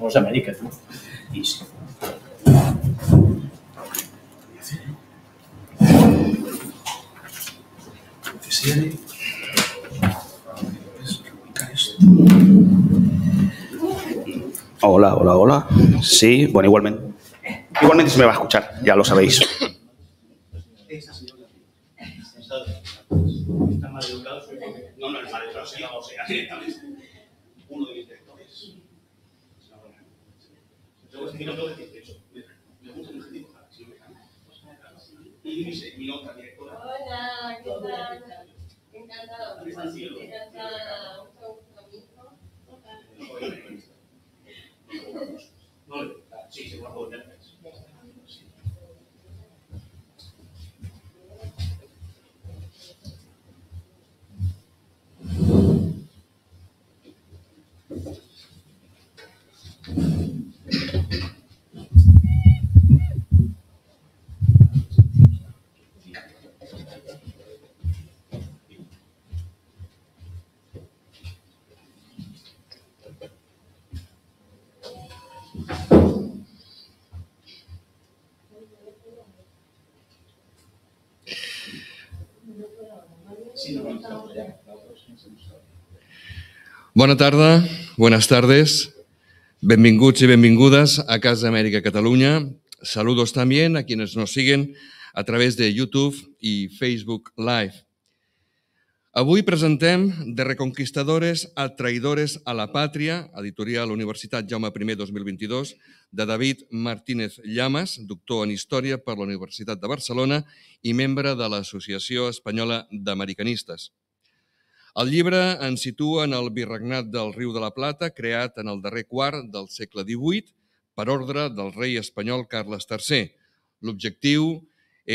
Los Américas, ¿no? Y sí. Hola, hola, hola. Sí, bueno, igualmente. Igualmente se me va a escuchar, ya lo sabéis. No, no, el mal se la o sea, directamente. no lo el hecho, Me gusta un objetivo. Y dice, mi otra Hola, ¿qué tal? Encantada. un gusto, No, sí, se va a poner. Bona tarda, buenas tardes, benvinguts i benvingudes a Casa Amèrica Catalunya. Saludos també a quienes nos siguen a través de YouTube i Facebook Live. Avui presentem De reconquistadores a traïdores a la pàtria, editorial Universitat Jaume I 2022, de David Martínez Llamas, doctor en Història per la Universitat de Barcelona i membre de l'Associació Espanyola d'Americanistes. El llibre ens situa en el virregnat del Riu de la Plata, creat en el darrer quart del segle XVIII per ordre del rei espanyol Carles III. L'objectiu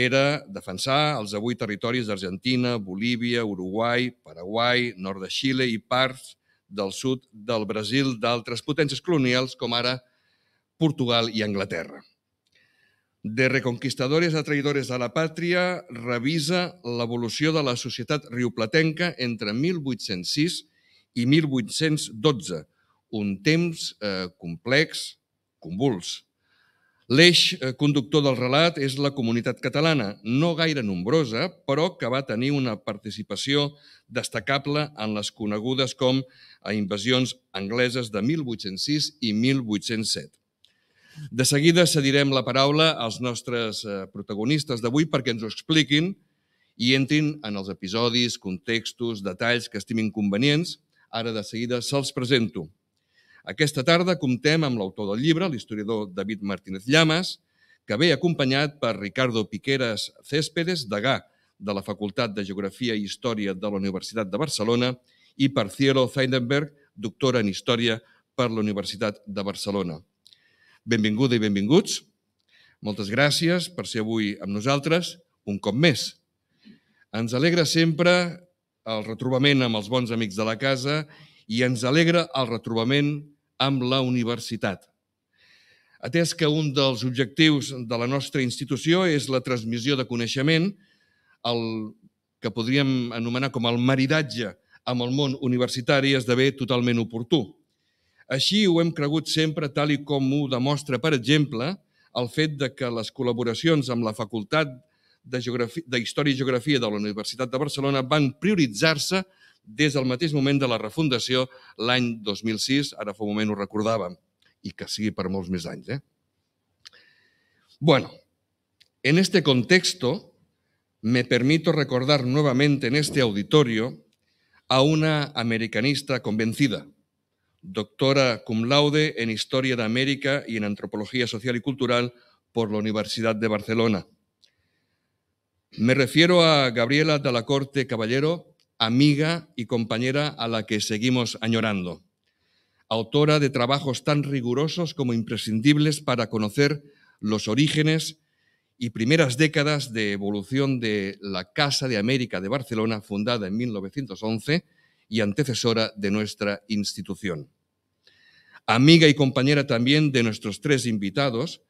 era defensar els avui territoris d'Argentina, Bolívia, Uruguai, Paraguai, nord de Xile i parts del sud del Brasil d'altres potències colonials com ara Portugal i Anglaterra de reconquistadores a traïdores de la pàtria revisa l'evolució de la societat rioplatenca entre 1806 i 1812, un temps eh, complex, convuls. L'eix eh, conductor del relat és la comunitat catalana, no gaire nombrosa, però que va tenir una participació destacable en les conegudes com a invasions angleses de 1806 i 1807. De seguida cedirem la paraula als nostres eh, protagonistes d'avui perquè ens ho expliquin i entrin en els episodis, contextos, detalls que estimin convenients. Ara de seguida se'ls presento. Aquesta tarda comptem amb l'autor del llibre, l'historiador David Martínez Llamas, que ve acompanyat per Ricardo Piqueras Céspedes, degà de la Facultat de Geografia i Història de la Universitat de Barcelona, i per Cielo Zeidenberg, doctora en Història per la Universitat de Barcelona benvinguda i benvinguts. Moltes gràcies per ser avui amb nosaltres un cop més. Ens alegra sempre el retrobament amb els bons amics de la casa i ens alegra el retrobament amb la universitat. Atès que un dels objectius de la nostra institució és la transmissió de coneixement, el que podríem anomenar com el maridatge amb el món universitari esdevé totalment oportú. Així ho hem cregut sempre, tal i com ho demostra, per exemple, el fet de que les col·laboracions amb la Facultat de, Geografia, de Història i Geografia de la Universitat de Barcelona van prioritzar-se des del mateix moment de la refundació l'any 2006, ara fa un moment ho recordàvem, i que sigui per molts més anys. Eh? Bueno, en este contexto me permito recordar nuevamente en este auditorio a una americanista convencida – doctora cum laude en Historia de América y en Antropología Social y Cultural por la Universidad de Barcelona. Me refiero a Gabriela de la Corte Caballero, amiga y compañera a la que seguimos añorando, autora de trabajos tan rigurosos como imprescindibles para conocer los orígenes y primeras décadas de evolución de la Casa de América de Barcelona, fundada en 1911 y antecesora de nuestra institución amiga y compañera también de nuestros tres invitados,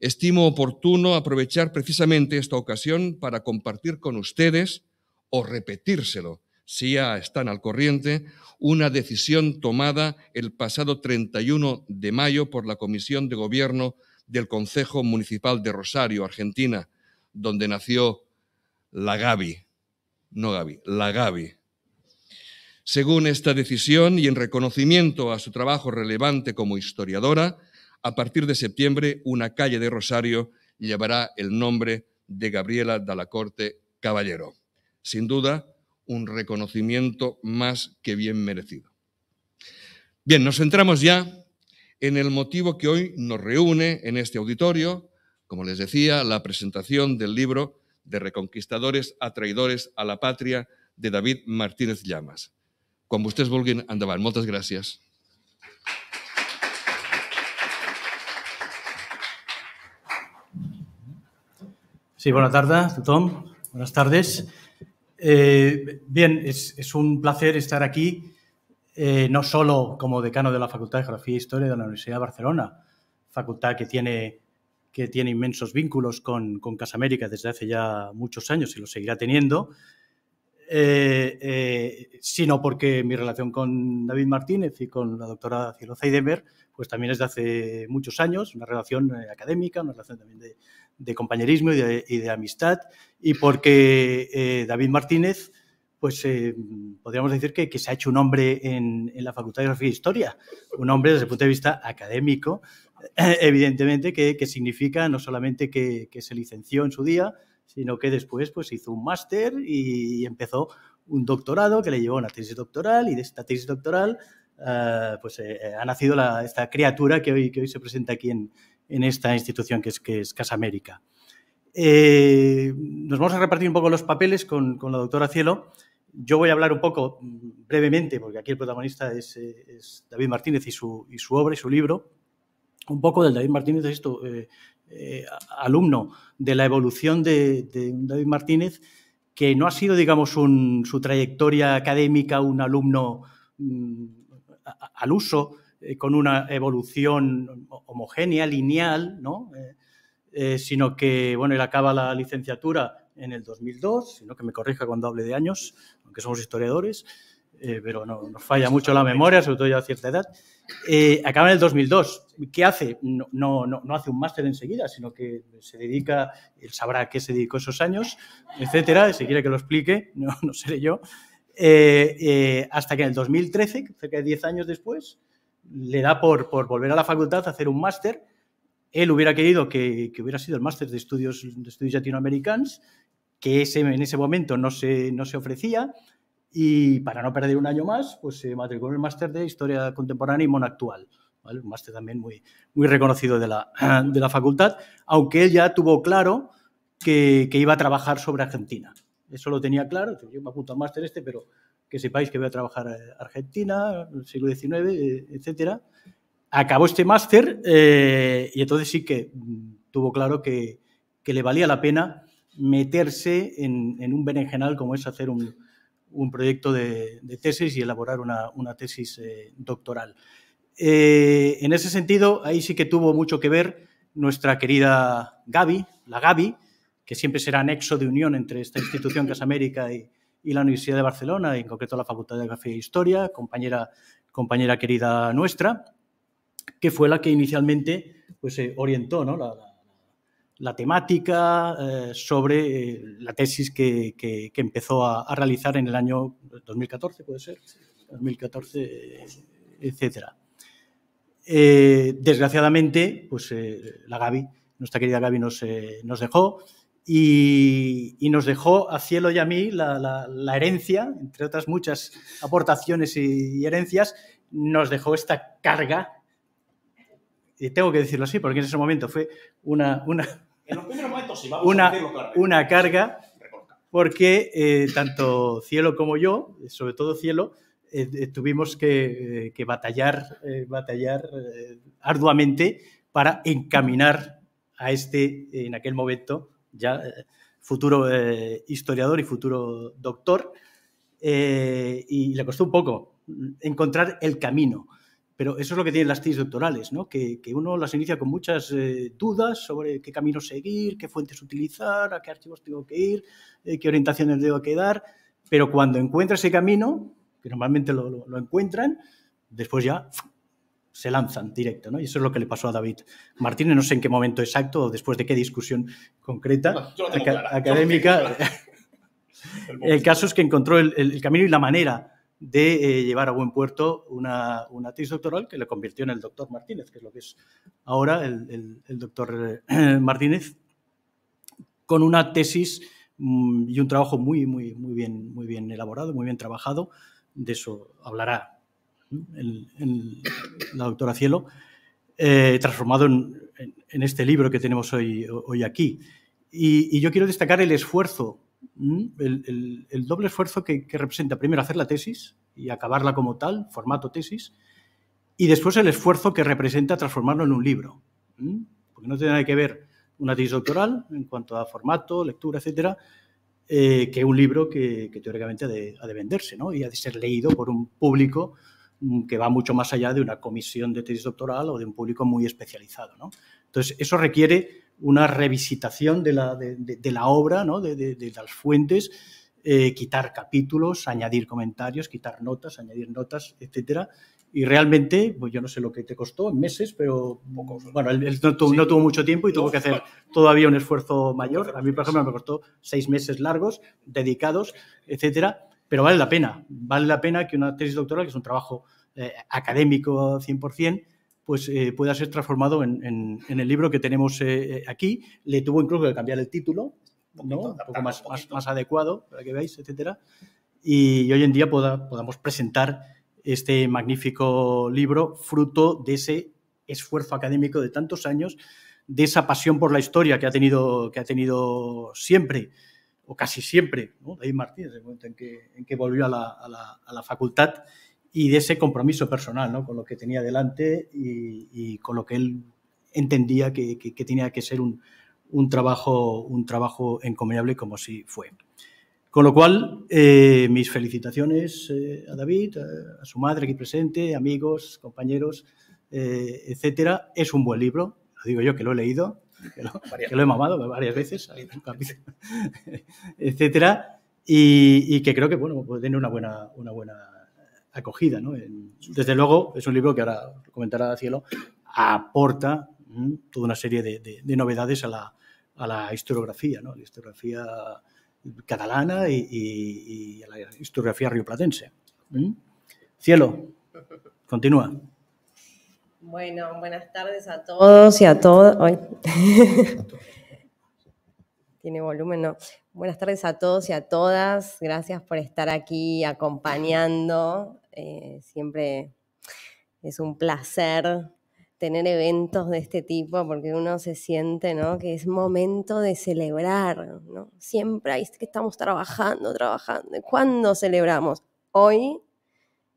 estimo oportuno aprovechar precisamente esta ocasión para compartir con ustedes o repetírselo, si ya están al corriente, una decisión tomada el pasado 31 de mayo por la Comisión de Gobierno del Consejo Municipal de Rosario, Argentina, donde nació la Gaby, no Gaby, la Gaby. Según esta decisión y en reconocimiento a su trabajo relevante como historiadora, a partir de septiembre una calle de Rosario llevará el nombre de Gabriela Dalacorte Caballero. Sin duda, un reconocimiento más que bien merecido. Bien, nos centramos ya en el motivo que hoy nos reúne en este auditorio, como les decía, la presentación del libro de Reconquistadores a Traidores a la Patria de David Martínez Llamas. Cuando ustedes vulguin, endavant. Muchas gracias. Sí, buenas tardes a Buenas tardes. bien, es, un placer estar aquí, eh, no solo como decano de la Facultad de Geografía e Historia de la Universidad de Barcelona, facultad que tiene, que tiene inmensos vínculos con, con América desde hace ya muchos años y lo seguirá teniendo, eh, eh, sino porque mi relación con David Martínez y con la doctora Cielo Zeidemer, pues también es de hace muchos años, una relación eh, académica, una relación también de, compañerismo y de, amistad, y porque David Martínez, pues podríamos decir que, se ha hecho un hombre en, la Facultad de Geografía e Historia, un hombre desde el punto de vista académico, evidentemente, que, significa no solamente que se licenció en su día, sino que después pues hizo un máster y empezó un doctorado que le llevó a una tesis doctoral y de esta tesis doctoral eh, pues eh, eh, ha nacido esta criatura que hoy, que hoy se presenta aquí en, esta institución que es, que es Casa América. nos vamos a repartir un poco los papeles con, la doctora Cielo. Yo voy a hablar un poco mm, brevemente, porque aquí el protagonista es, David Martínez y su, obra y su libro, un poco del David Martínez, esto, eh, alumno de la evolución de, David Martínez, que no ha sido, digamos, su trayectoria académica un alumno mm, al uso, eh, con una evolución homogénea, lineal, ¿no? Eh, sino que, bueno, él acaba la licenciatura en el 2002, sino que me corrija cuando hable de años, aunque somos historiadores, pero no, nos falla mucho la memoria, sobre todo ya a cierta edad. Eh, acaba en el 2002. ¿Qué hace? No, hace un máster enseguida, sino que se dedica, él sabrá a qué se dedicó esos años, etcétera. Si quiere que lo explique, no, no seré yo. Eh, eh, hasta que en el 2013, cerca de 10 años después, le da por, volver a la facultad a hacer un máster. Él hubiera querido que, hubiera sido el máster de estudios, de estudios latinoamericanos, que en ese momento no se, no se ofrecía. Y para no perder un año más, pues se eh, matriculó en el máster de Historia Contemporánea y monacual Actual. Un máster también muy, muy reconocido de la, de la facultad, aunque él ya tuvo claro que, que, iba a trabajar sobre Argentina. Eso lo tenía claro, yo me apunto al máster este, pero que sepáis que voy a trabajar eh, Argentina, siglo XIX, eh, etcétera. Acabó este máster y entonces sí que mm, tuvo claro que, que le valía la pena meterse en, en un berenjenal como es hacer un, un proyecto de, tesis y elaborar una, tesis eh, doctoral. Eh, en ese sentido, ahí sí que tuvo mucho que ver nuestra querida Gaby, la Gaby, que siempre será nexo de unión entre esta institución que es América y, la Universidad de Barcelona, y en concreto la Facultad de Geografía e Historia, compañera, querida nuestra, que fue la que inicialmente pues, orientó ¿no? la, la temática, eh, sobre eh, la tesis que, empezó a, realizar en el año 2014, puede ser, 2014, etc. Eh, desgraciadamente, pues la Gaby, nuestra querida Gaby, nos, nos dejó y, nos dejó a Cielo y a mí la, herencia, entre otras muchas aportaciones y, y herencias, nos dejó esta carga y tengo que decirlo así, porque en ese momento fue una, una, en los primeros momentos, una, carga, porque eh, tanto Cielo como yo, sobre todo Cielo, eh, eh, tuvimos que, batallar, batallar arduamente para encaminar a este, en aquel momento, ya futuro historiador y futuro doctor, y le costó un poco encontrar el camino. Pero eso es lo que tienen las tesis doctorales, ¿no? que, uno las inicia con muchas eh, dudas sobre qué camino seguir, qué fuentes utilizar, a qué archivos tengo que ir, eh, qué orientaciones tengo que dar. Pero cuando encuentra ese camino, que normalmente lo, encuentran, después ya se lanzan directo, ¿no? Y eso es lo que le pasó a David Martínez, no sé en qué momento exacto o después de qué discusión concreta académica. El, caso es que encontró el, el, camino y la manera de eh, llevar a buen puerto una, tesis doctoral que le convirtió en el doctor Martínez, que es lo que es ahora el, doctor eh, Martínez, con una tesis mm, y un trabajo muy, muy, muy, bien, muy bien elaborado, muy bien trabajado. De eso hablará la doctora Cielo, eh, transformado en, este libro que tenemos hoy, aquí. y yo quiero destacar el esfuerzo Mm, el, doble esfuerzo que, representa primero hacer la tesis y acabarla como tal, formato tesis, y después el esfuerzo que representa transformarlo en un libro. Mm, porque no tiene nada que ver una tesis doctoral en cuanto a formato, lectura, etcétera, eh, que un libro que, teóricamente ha de, venderse y ha de ser leído por un público mm, que va mucho más allá de una comisión de tesis doctoral o de un público muy especializado. ¿no? Entonces, eso requiere una revisitación de la, obra, ¿no? de, las fuentes, eh, quitar capítulos, añadir comentarios, quitar notas, añadir notas, etcétera. Y realmente, pues yo no sé lo que te costó en meses, pero bueno, no, tuvo mucho tiempo y tuvo que hacer todavía un esfuerzo mayor. A mí, por ejemplo, me costó seis meses largos, dedicados, etcétera. Pero vale la pena, vale la pena que una tesis doctoral, que es un trabajo eh, académico 100%, pues eh, pueda ser transformado en, el libro que tenemos eh, eh, aquí. Le tuvo incluso que cambiar el título, un, poco más, adecuado, para que veáis, etcétera. Y, hoy en día podamos presentar este magnífico libro, fruto de ese esfuerzo académico de tantos años, de esa pasión por la historia que ha tenido, siempre, o casi siempre, David Martínez, en en que, volvió a la facultad y de ese compromiso personal, ¿no? Con lo que tenía delante y, con lo que él entendía que, tenía que ser un, trabajo, un trabajo encomiable como si fue. Con lo cual, eh, mis felicitaciones eh, a David, a, su madre aquí presente, amigos, compañeros, eh, etcétera. Es un buen libro, lo digo yo que lo he leído, que lo, he mamado varias veces, etcétera, y, que creo que bueno, puede tener una buena, una buena acogida. Desde luego, es un libro que ahora comentará Cielo, aporta toda una serie de, novedades a la, historiografía, ¿no? la historiografía catalana y, a la historiografía rioplatense. Cielo, continúa. Bueno, buenas tardes a todos y a todas. Tiene volumen, ¿no? Buenas tardes a todos y a todas. Gracias por estar aquí acompañando eh, siempre es un placer tener eventos de este tipo porque uno se siente que es momento de celebrar. Siempre que estamos trabajando, trabajando. ¿Cuándo celebramos? Hoy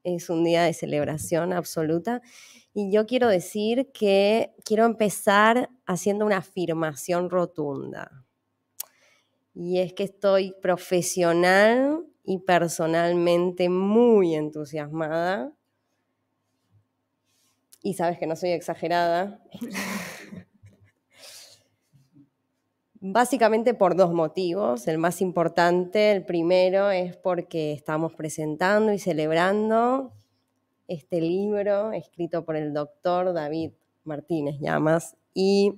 es un día de celebración absoluta. Y yo quiero decir que quiero empezar haciendo una afirmación rotunda. Y es que estoy profesional y personalmente muy entusiasmada. Y sabes que no soy exagerada. Básicamente por dos motivos. El más importante, el primero, es porque estamos presentando y celebrando este libro escrito por el doctor David Martínez Llamas y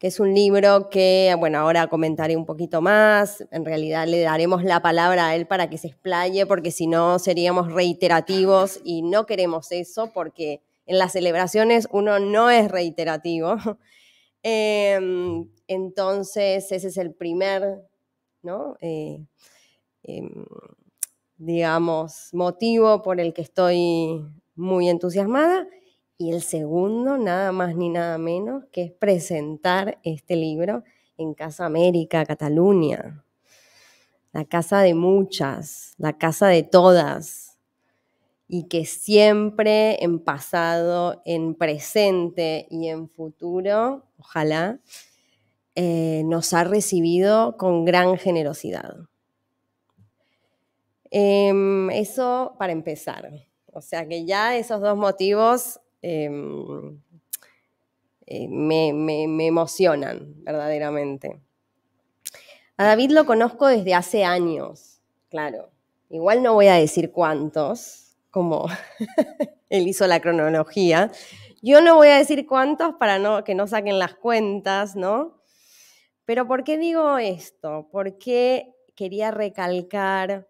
que es un libro que, bueno, ahora comentaré un poquito más, en realidad le daremos la palabra a él para que se explaye, porque si no seríamos reiterativos y no queremos eso, porque en las celebraciones uno no es reiterativo. Em, entonces, ese es el primer, ¿no? Eh, em, digamos, motivo por el que estoy muy entusiasmada. Y el segundo, nada más ni nada menos, que es presentar este libro en Casa América, Cataluña. La casa de muchas, la casa de todas. Y que siempre en pasado, en presente y en futuro, ojalá, eh, nos ha recibido con gran generosidad. Em, eso para empezar. O sea que ya esos dos motivos Em, eh, me, emocionan verdaderamente. A David lo conozco desde hace años, claro. Igual no voy a decir cuántos, como él hizo la cronología. Yo no voy a decir cuántos para no, que no saquen las cuentas, ¿no? Pero ¿por qué digo esto? Porque quería recalcar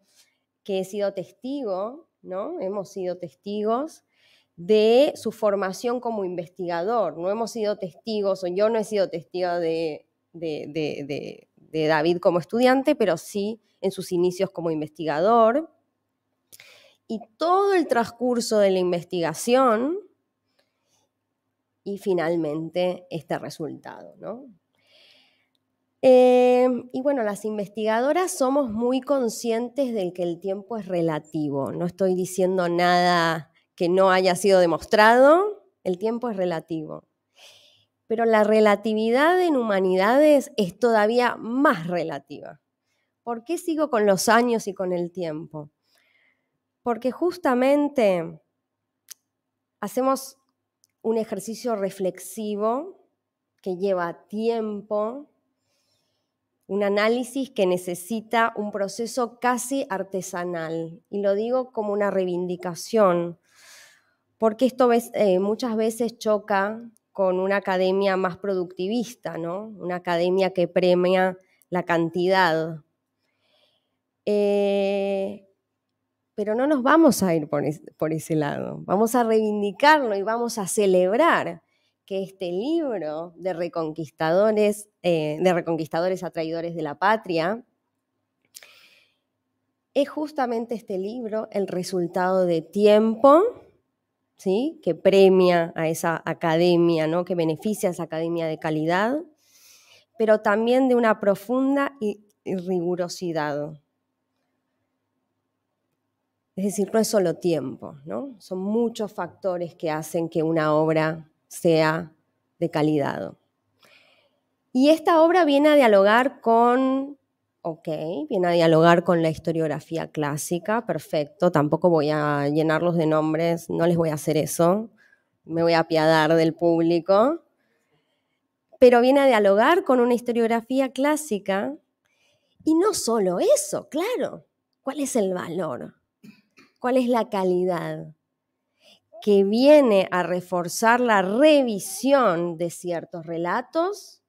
que he sido testigo, ¿no? Hemos sido testigos de su formación como investigador. No hemos sido testigos, o yo no he sido testigo de, David como estudiante, pero sí en sus inicios como investigador. Y todo el transcurso de la investigación y finalmente este resultado, ¿no? Eh, y bueno, las investigadoras somos muy conscientes de que el tiempo es relativo. No estoy diciendo nada que no haya sido demostrado, el tiempo es relativo. Pero la relatividad en humanidades es todavía más relativa. ¿Por qué sigo con los años y con el tiempo? Porque justamente hacemos un ejercicio reflexivo que lleva tiempo, un análisis que necesita un proceso casi artesanal. Y lo digo como una reivindicación, porque esto eh, muchas veces choca con una academia más productivista, ¿no? Una academia que premia la cantidad. Eh, pero no nos vamos a ir por, ese lado, vamos a reivindicarlo y vamos a celebrar que este libro de reconquistadores, eh, de reconquistadores a traidores de la patria, es justamente este libro el resultado de tiempo, que premia a esa academia, ¿no? que beneficia a esa academia de calidad, pero también de una profunda rigurosidad. Es decir, no es solo tiempo, ¿no? son muchos factores que hacen que una obra sea de calidad. Y esta obra viene a dialogar con Ok, viene a dialogar con la historiografía clásica, perfecto. Tampoco voy a llenarlos de nombres, no les voy a hacer eso. Me voy a apiadar del público. Pero viene a dialogar con una historiografía clásica. Y no solo eso, claro. ¿Cuál es el valor? ¿Cuál es la calidad? Que viene a reforzar la revisión de ciertos relatos,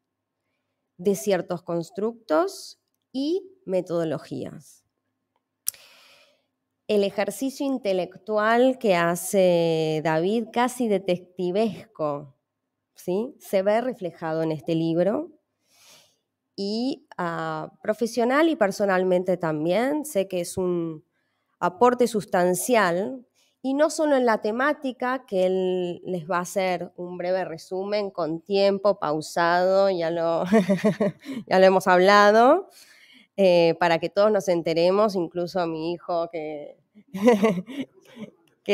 de ciertos constructos y metodologías. El ejercicio intelectual que hace David, casi detectivesco, ¿sí? se ve reflejado en este libro. Y ah, profesional y personalmente también, sé que es un aporte sustancial y no solo en la temática, que él les va a hacer un breve resumen con tiempo pausado, ya lo, ya lo hemos hablado, eh, para que todos nos enteremos, incluso a mi hijo que,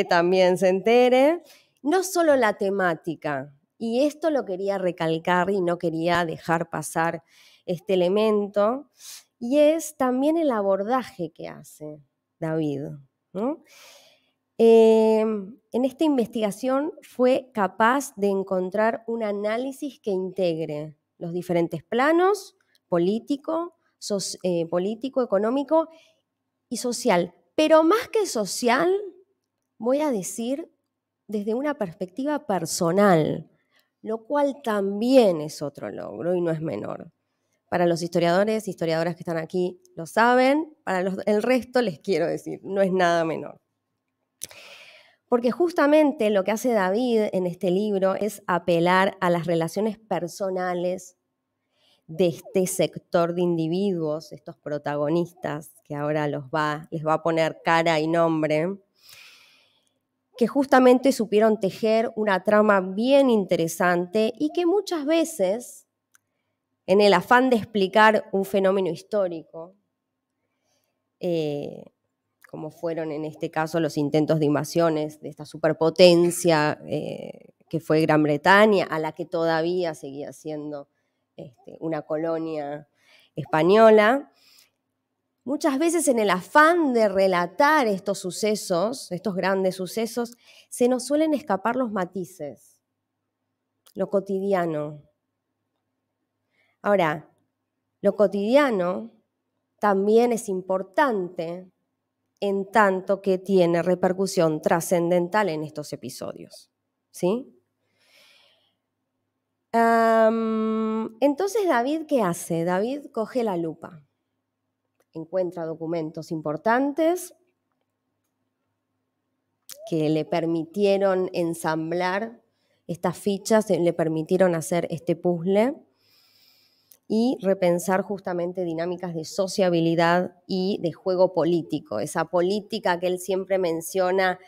también se entere. No solo la temática, y esto lo quería recalcar y no quería dejar pasar este elemento, y es también el abordaje que hace David. Eh, en esta investigación fue capaz de encontrar un análisis que integre los diferentes planos, político, eh, político, económico y social. Pero más que social, voy a decir desde una perspectiva personal, lo cual también es otro logro y no es menor. Para los historiadores, historiadoras que están aquí, lo saben, para el resto les quiero decir, no es nada menor. Porque justamente lo que hace David en este libro es apelar a las relaciones personales de este sector de individuos, estos protagonistas que ahora los va, les va a poner cara y nombre, que justamente supieron tejer una trama bien interesante y que muchas veces, en el afán de explicar un fenómeno histórico, eh, como fueron en este caso los intentos de invasiones de esta superpotencia eh, que fue Gran Bretaña, a la que todavía seguía siendo este, una colonia española. Muchas veces en el afán de relatar estos sucesos, estos grandes sucesos, se nos suelen escapar los matices, lo cotidiano. Ahora, lo cotidiano también es importante en tanto que tiene repercusión trascendental en estos episodios. ¿Sí? entonces David, ¿qué hace? David coge la lupa, encuentra documentos importantes que le permitieron ensamblar estas fichas, eh, le permitieron hacer este puzzle y repensar justamente dinámicas de sociabilidad y de juego político, esa política que él siempre menciona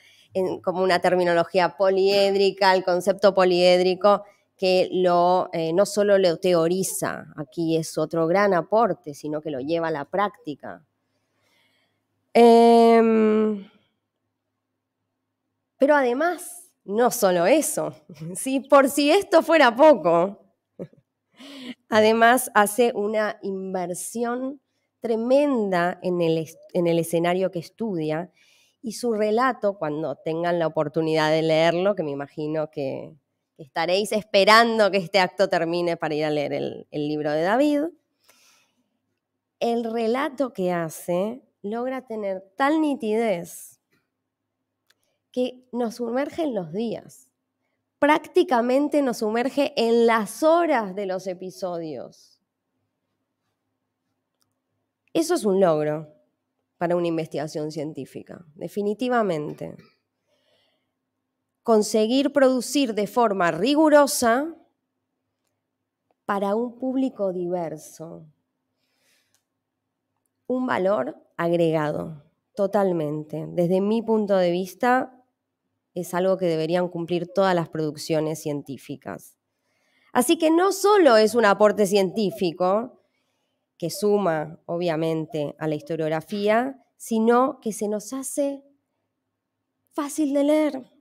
como una terminología poliédrica, el concepto poliédrico que eh, no solo lo teoriza, aquí es otro gran aporte, sino que lo lleva a la práctica. Em, pero además, no solo eso, por si esto fuera poco, además hace una inversión tremenda en en el escenario que estudia y su relato, cuando tengan la oportunidad de leerlo, que me imagino que, estaréis esperando que este acto termine para ir a leer el, libro de David. El relato que hace logra tener tal nitidez que nos sumerge en los días, prácticamente nos sumerge en las horas de los episodios. Eso es un logro para una investigación científica, definitivamente conseguir producir de forma rigurosa para un público diverso. Un valor agregado, totalmente. Desde mi punto de vista, es algo que deberían cumplir todas las producciones científicas. Así que no solo es un aporte científico, que suma, obviamente, a la historiografía, sino que se nos hace fácil de leer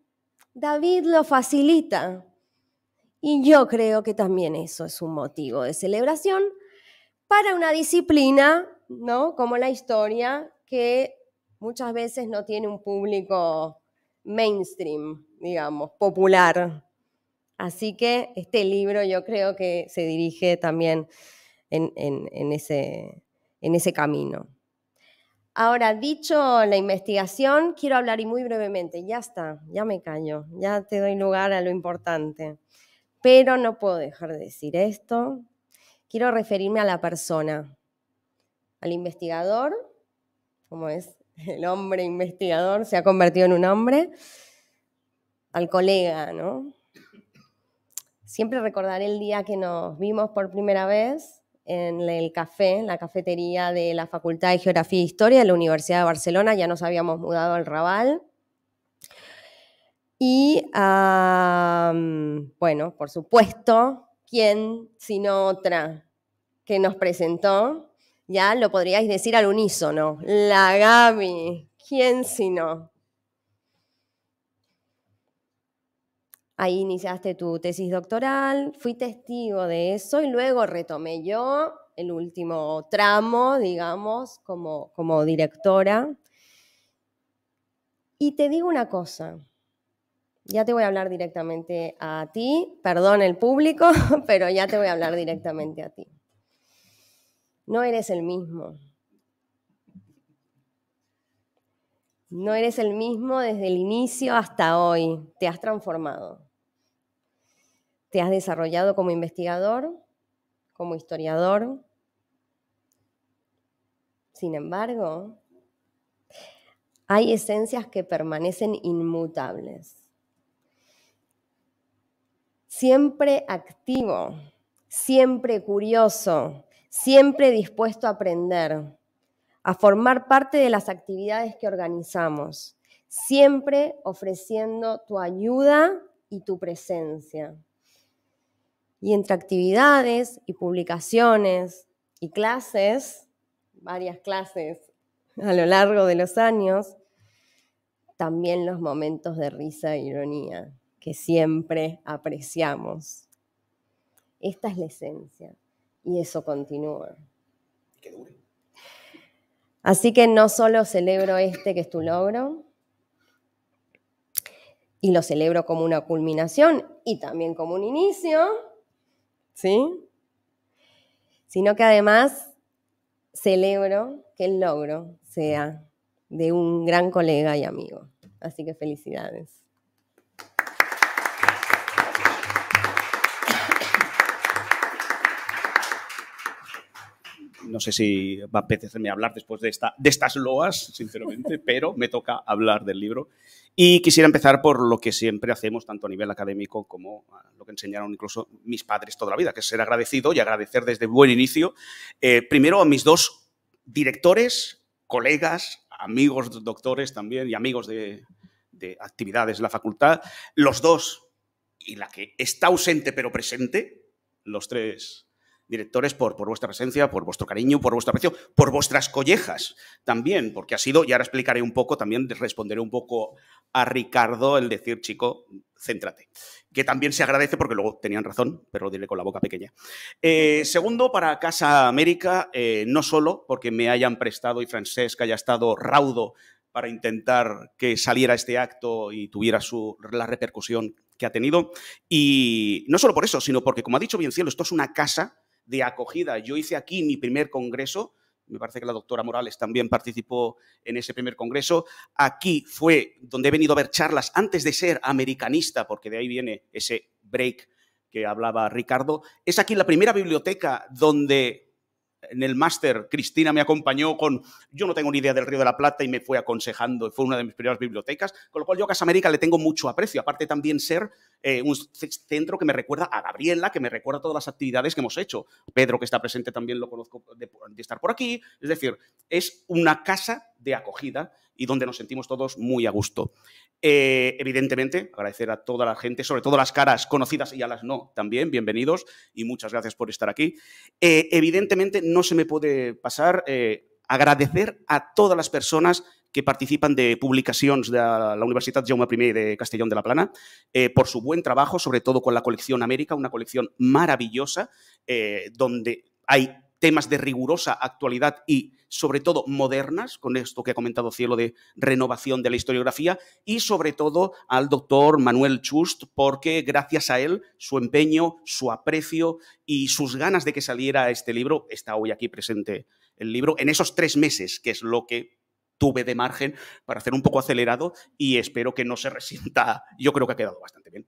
David lo facilita. Y yo creo que también eso es un motivo de celebración para una disciplina, ¿no? Como la historia, que muchas veces no tiene un público mainstream, digamos, popular. Así que este libro yo creo que se dirige también en, en ese camino. Ahora, dicho la investigación, quiero hablar y muy brevemente, ya está, ya me callo, ya te doy lugar a lo importante. Pero no puedo dejar de decir esto. Quiero referirme a la persona, al investigador, como es el hombre investigador, se ha convertido en un hombre, al colega, ¿no? Siempre recordaré el día que nos vimos por primera vez, en el café, en la cafetería de la Facultad de Geografía e Historia de la Universidad de Barcelona, ya nos habíamos mudado al Raval. Y bueno, por supuesto, ¿quién sino otra que nos presentó? Ya lo podríais decir al unísono, la Gaby, ¿quién sino? Ahí iniciaste tu tesis doctoral, fui testigo de eso y luego retomé yo el último tramo, digamos, como, como directora. Y te digo una cosa, ya te voy a hablar directamente a ti, perdón el público, pero ya te voy a hablar directamente a ti. No eres el mismo. No eres el mismo desde el inicio hasta hoy. Te has transformado te has desarrollado como investigador, como historiador. Sin embargo, hay esencias que permanecen inmutables. Siempre activo, siempre curioso, siempre dispuesto a aprender, a formar parte de las actividades que organizamos, siempre ofreciendo tu ayuda y tu presencia. Y entre actividades y publicaciones y clases, varias clases a lo largo de los años, también los momentos de risa e ironía que siempre apreciamos. Esta es la esencia y eso continúa. Así que no solo celebro este que es tu logro, y lo celebro como una culminación y también como un inicio, ¿sí? Sino que además celebro que el logro sea de un gran colega y amigo. Así que felicidades. no sé si va a apetecerme hablar después de, esta, de estas loas, sinceramente, pero me toca hablar del libro y quisiera empezar por lo que siempre hacemos, tanto a nivel académico como lo que enseñaron incluso mis padres toda la vida, que es ser agradecido y agradecer desde buen inicio, eh, primero a mis dos directores, colegas, amigos doctores también y amigos de actividades de la facultad, los dos, y la que está ausente pero presente, los tres directores, por, vuestra presencia, por vuestro cariño, por vuestra aprecio, por vuestras collejas también, porque ha sido, y ahora explicaré un poco, también responderé un poco a Ricardo el decir, chico, céntrate, que también se agradece porque luego tenían razón, pero lo diré con la boca pequeña. Eh, segundo, para Casa América, eh, no solo porque me hayan prestado y Francesca haya estado raudo para intentar que saliera este acto y tuviera su, la repercusión que ha tenido. Y no solo por eso, sino porque, como ha dicho bien Cielo, esto es una casa de acogida. Yo hice aquí mi primer congreso, me parece que la doctora Morales también participó en ese primer congreso. Aquí fue donde he venido a ver charlas antes de ser americanista, porque de ahí viene ese break que hablaba Ricardo. Es aquí la primera biblioteca donde en el máster, Cristina me acompañó con, yo no tengo ni idea del Río de la Plata y me fue aconsejando, fue una de mis primeras bibliotecas, con lo cual yo a Casa América le tengo mucho aprecio, aparte también ser eh, un centro que me recuerda a Gabriela, que me recuerda todas las actividades que hemos hecho. Pedro, que está presente, también lo conozco de estar por aquí, es decir, es una casa de acogida y donde nos sentimos todos muy a gusto. Eh, evidentemente, agradecer a toda la gente, sobre todo a las caras conocidas y a las no también, bienvenidos y muchas gracias por estar aquí. Eh, evidentemente, no se me puede pasar eh, agradecer a todas las personas que participan de publicaciones de la Universidad Jaume I de Castellón de la Plana, por su buen trabajo, sobre todo con la colección América, una colección maravillosa, donde hay temas de rigurosa actualidad y, sobre todo, modernas, con esto que ha comentado Cielo de renovación de la historiografía, y sobre todo al doctor Manuel Chust, porque gracias a él, su empeño, su aprecio y sus ganas de que saliera este libro, está hoy aquí presente el libro, en esos tres meses, que es lo que tuve de margen para hacer un poco acelerado y espero que no se resienta. Yo creo que ha quedado bastante bien.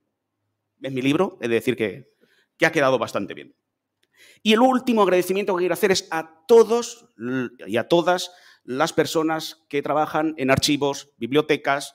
En mi libro, es de decir que, que ha quedado bastante bien. Y el último agradecimiento que quiero hacer es a todos y a todas las personas que trabajan en archivos, bibliotecas,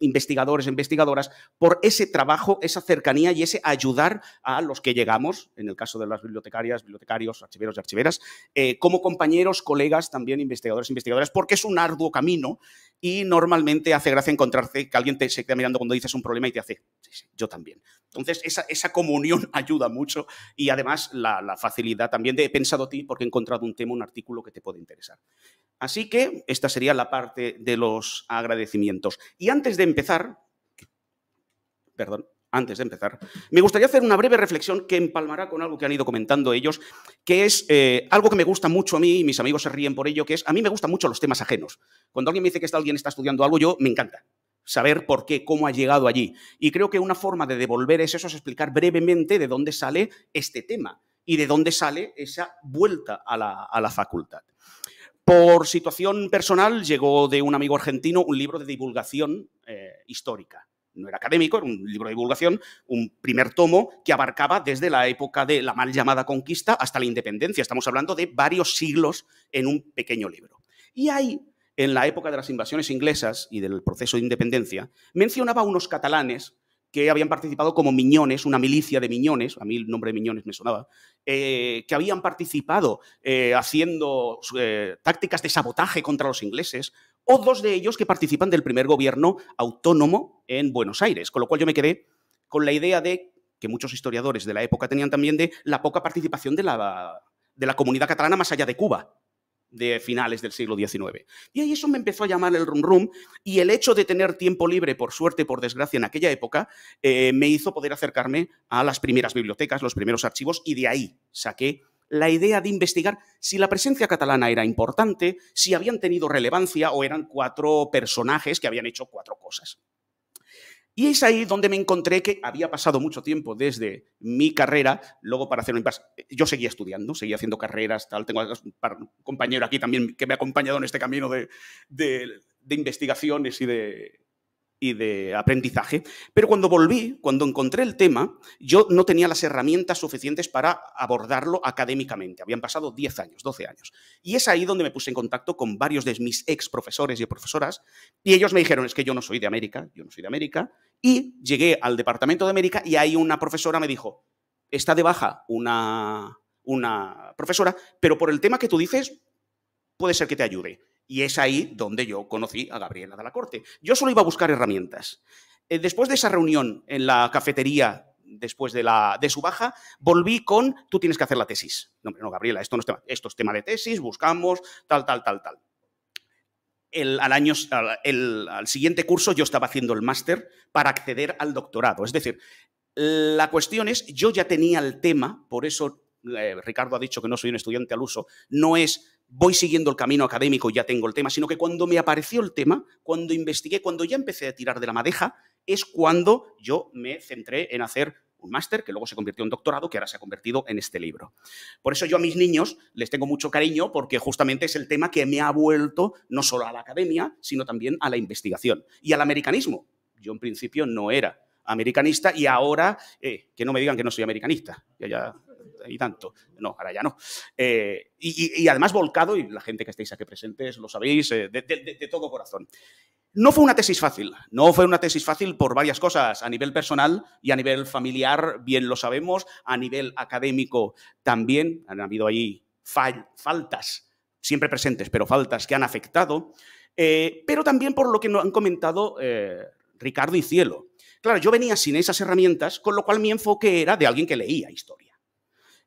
investigadores, e investigadoras, por ese trabajo, esa cercanía y ese ayudar a los que llegamos, en el caso de las bibliotecarias, bibliotecarios, archiveros y archiveras, eh, como compañeros, colegas, también investigadores, e investigadoras, porque es un arduo camino y normalmente hace gracia encontrarse que alguien te se mirando cuando dices un problema y te hace, sí, sí, yo también. Entonces, esa, comunión ayuda mucho y además la, la facilidad también de he pensado a ti porque he encontrado un tema, un artículo que te puede interesar. Así que esta sería la parte de los agradecimientos. Y antes de empezar, perdón, antes de empezar, me gustaría hacer una breve reflexión que empalmará con algo que han ido comentando ellos, que es eh, algo que me gusta mucho a mí y mis amigos se ríen por ello, que es a mí me gustan mucho los temas ajenos. Cuando alguien me dice que está, alguien está estudiando algo, yo me encanta saber por qué, cómo ha llegado allí. Y creo que una forma de devolver es eso, es explicar brevemente de dónde sale este tema y de dónde sale esa vuelta a la facultad. Por situación personal, llegó de un amigo argentino un libro de divulgación eh, histórica. No era académico, era un libro de divulgación, un primer tomo que abarcaba desde la época de la mal llamada conquista hasta la independencia. Estamos hablando de varios siglos en un pequeño libro. Y ahí, en la época de las invasiones inglesas y del proceso de independencia, mencionaba a unos catalanes que habían participado como miñones, una milicia de miñones, a mí el nombre de miñones me sonaba, eh, que habían participado eh, haciendo eh, tácticas de sabotaje contra los ingleses, o dos de ellos que participan del primer gobierno autónomo en Buenos Aires, con lo cual yo me quedé con la idea de que muchos historiadores de la época tenían también de la poca participación de de la comunidad catalana más allá de Cuba de finales del siglo XIX. Y ahí eso me empezó a llamar el rum rum y el hecho de tener tiempo libre, por suerte, por desgracia, en aquella época, eh, me hizo poder acercarme a las primeras bibliotecas, los primeros archivos y de ahí saqué la idea de investigar si la presencia catalana era importante, si habían tenido relevancia o eran cuatro personajes que habían hecho cuatro cosas. Y es ahí donde me encontré que había pasado mucho tiempo desde mi carrera, luego para hacer un impas eh, Yo seguía estudiando, seguía haciendo carreras, tal. Tengo un compañero aquí también que me ha acompañado en este camino de investigaciones y de, y de aprendizaje. Pero cuando volví, cuando encontré el tema, yo no tenía las herramientas suficientes para abordarlo académicamente. Habían pasado 10 años, 12 años. Y es ahí donde me puse en contacto con varios de mis ex profesores y profesoras, y ellos me dijeron, es que yo no soy de América, yo no soy de América, y llegué al Departamento de América y ahí una profesora me dijo, está de baja una, una profesora, pero por el tema que tú dices, puede ser que te ayude. Y es ahí donde yo conocí a Gabriela de la Corte. Yo solo iba a buscar herramientas. Eh, después de esa reunión en la cafetería, después de, la, de su baja, volví con, tú tienes que hacer la tesis. No, no, Gabriela, esto, no es tema, de tesis, buscamos, tal, tal, tal, tal. al, año, siguiente curso yo estaba haciendo el máster para acceder al doctorado. Es decir, la cuestión es, yo ya tenía el tema, por eso eh, Ricardo ha dicho que no soy un estudiante al uso, no es voy siguiendo el camino académico y ya tengo el tema, sino que cuando me apareció el tema, cuando investigué, cuando ya empecé a tirar de la madeja, es cuando yo me centré en hacer un máster que luego se convirtió en doctorado, que ahora se ha convertido en este libro. Por eso yo a mis niños les tengo mucho cariño porque justamente es el tema que me ha vuelto no solo a la academia, sino también a la investigación y al americanismo. Yo en principio no era americanista y ahora, eh, que no me digan que no soy americanista, ya, ya y tanto. No, ahora ya no. Eh, y, además volcado, y la gente que estáis aquí presentes lo sabéis, eh, de, todo corazón. No fue una tesis fácil, no fue una tesis fácil por varias cosas, a nivel personal y a nivel familiar, bien lo sabemos, a nivel académico también, han habido ahí faltas, siempre presentes, pero faltas que han afectado, eh, pero también por lo que nos han comentado Ricardo y Cielo. Claro, yo venía sin esas herramientas, con lo cual mi enfoque era de alguien que leía historia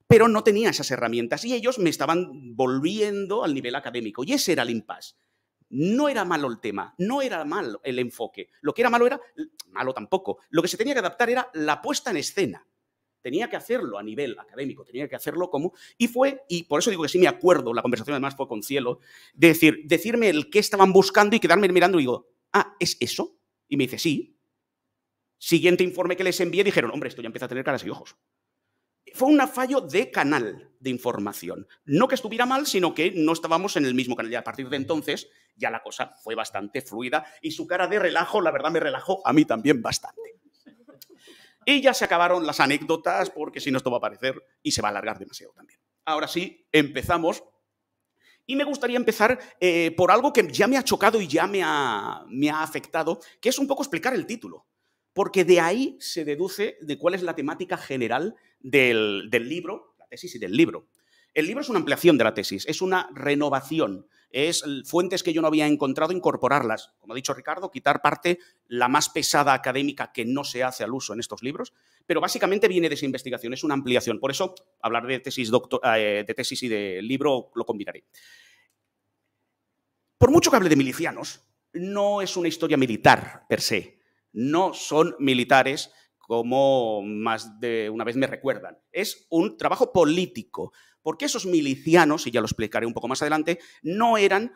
pero no tenía esas herramientas y ellos me estaban volviendo al nivel académico y ese era el impasse. No era malo el tema, no era malo el enfoque. Lo que era malo era, malo tampoco, lo que se tenía que adaptar era la puesta en escena. Tenía que hacerlo a nivel académico, tenía que hacerlo como... Y fue, y por eso digo que sí me acuerdo, la conversación además fue con Cielo, decir, decirme el qué estaban buscando y quedarme mirando y digo, ah, ¿es eso? Y me dice, sí. Siguiente informe que les envié dijeron, hombre, esto ya empieza a tener caras y ojos fue un fallo de canal de información. No que estuviera mal, sino que no estábamos en el mismo canal. Y a partir de entonces ya la cosa fue bastante fluida y su cara de relajo, la verdad, me relajó a mí también bastante. Y ya se acabaron las anécdotas porque si no esto va a aparecer y se va a alargar demasiado también. Ahora sí, empezamos. Y me gustaría empezar eh, por algo que ya me ha chocado y ya me ha, me ha afectado, que es un poco explicar el título porque de ahí se deduce de cuál es la temática general del, libro, la tesis y del libro. El libro es una ampliación de la tesis, es una renovación, es fuentes que yo no había encontrado, incorporarlas. Como ha dicho Ricardo, quitar parte, la más pesada académica que no se hace al uso en estos libros, pero básicamente viene de esa investigación, es una ampliación. Por eso, hablar de tesis, doctor, eh, de tesis y de libro lo combinaré. Por mucho que hable de milicianos, no es una historia militar per se. No son militares como más de una vez me recuerdan. Es un trabajo político, porque esos milicianos, y ya lo explicaré un poco más adelante, no eran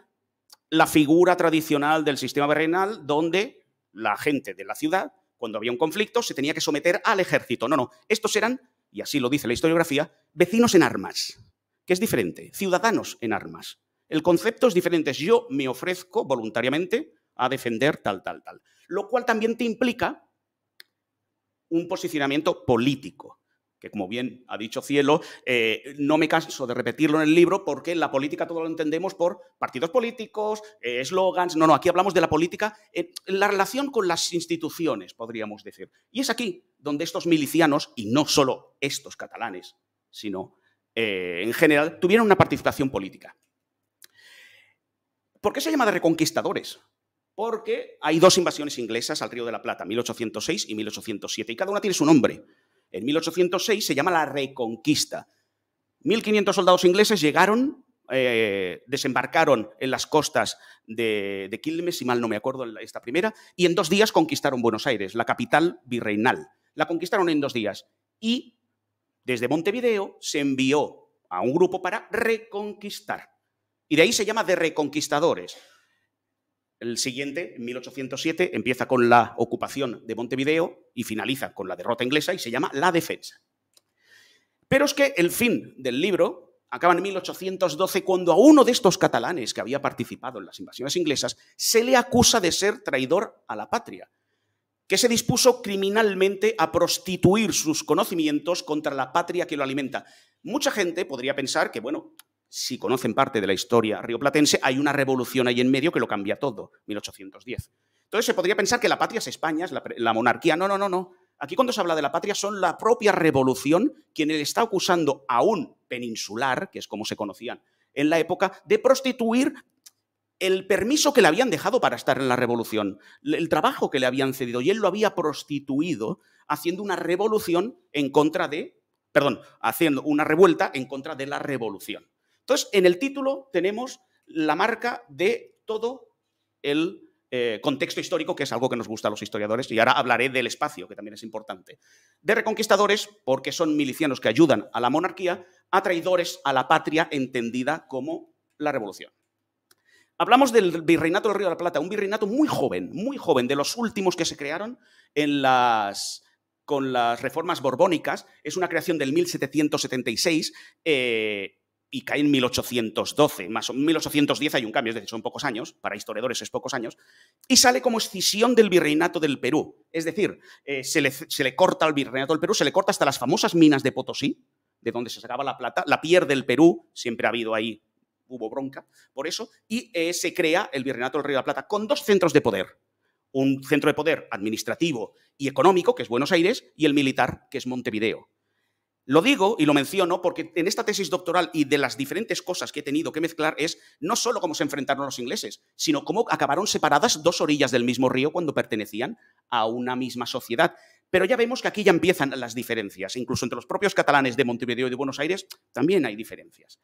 la figura tradicional del sistema barrenal donde la gente de la ciudad, cuando había un conflicto, se tenía que someter al ejército. No, no, estos eran, y así lo dice la historiografía, vecinos en armas, que es diferente, ciudadanos en armas. El concepto es diferente, yo me ofrezco voluntariamente a defender tal, tal, tal. Lo cual también te implica un posicionamiento político que como bien ha dicho Cielo, eh, no me canso de repetirlo en el libro porque la política todo lo entendemos por partidos políticos, eh, eslogans, no, no, aquí hablamos de la política, eh, la relación con las instituciones, podríamos decir. Y es aquí donde estos milicianos, y no solo estos catalanes, sino en general, tuvieron una participación política. ¿Por qué se llama de reconquistadores? porque hay dos invasiones inglesas al Río de la Plata, 1806 y 1807, y cada una tiene su nombre. En 1806 se llama la Reconquista. 1.500 soldados ingleses llegaron, eh, desembarcaron en las costas de, de, Quilmes, si mal no me acuerdo esta primera, y en dos días conquistaron Buenos Aires, la capital virreinal. La conquistaron en dos días. Y desde Montevideo se envió a un grupo para reconquistar. Y de ahí se llama de reconquistadores. El siguiente, en 1807, empieza con la ocupación de Montevideo y finaliza con la derrota inglesa y se llama La Defensa. Pero es que el fin del libro acaba en 1812 cuando a uno de estos catalanes que había participado en las invasiones inglesas se le acusa de ser traidor a la patria, que se dispuso criminalmente a prostituir sus conocimientos contra la patria que lo alimenta. Mucha gente podría pensar que, bueno, si conocen parte de la historia rioplatense, hay una revolución ahí en medio que lo cambia todo, 1810. Entonces se podría pensar que la patria es España, es la, la, monarquía. No, no, no, no. Aquí cuando se habla de la patria son la propia revolución quien le está acusando a un peninsular, que es como se conocían en la época, de prostituir el permiso que le habían dejado para estar en la revolución, el trabajo que le habían cedido, y él lo había prostituido haciendo una revolución en contra de, perdón, haciendo una revuelta en contra de la revolución. Entonces, en el título tenemos la marca de todo el eh, contexto histórico, que es algo que nos gusta a los historiadores, y ahora hablaré del espacio, que también es importante. De reconquistadores, porque son milicianos que ayudan a la monarquía, a traidores a la patria entendida como la revolución. Hablamos del virreinato del Río de la Plata, un virreinato muy joven, muy joven, de los últimos que se crearon con las reformas borbónicas. Es una creación del 1776 y cae en 1812, más 1810 hay un cambio, es decir, son pocos años, para historiadores es pocos años, y sale como escisión del virreinato del Perú. Es decir, eh, se, le, corta al virreinato del Perú, se le corta hasta las famosas minas de Potosí, de donde se sacaba la plata, la pierde el Perú, siempre ha habido ahí, hubo bronca por eso, y eh, se crea el virreinato del Río de la Plata con dos centros de poder. Un centro de poder administrativo y económico, que es Buenos Aires, y el militar, que es Montevideo. Lo digo y lo menciono porque en esta tesis doctoral y de las diferentes cosas que he tenido que mezclar es no solo cómo se enfrentaron los ingleses, sino cómo acabaron separadas dos orillas del mismo río cuando pertenecían a una misma sociedad. Pero ya vemos que aquí ya empiezan las diferencias. Incluso entre los propios catalanes de Montevideo y de Buenos Aires también hay diferencias.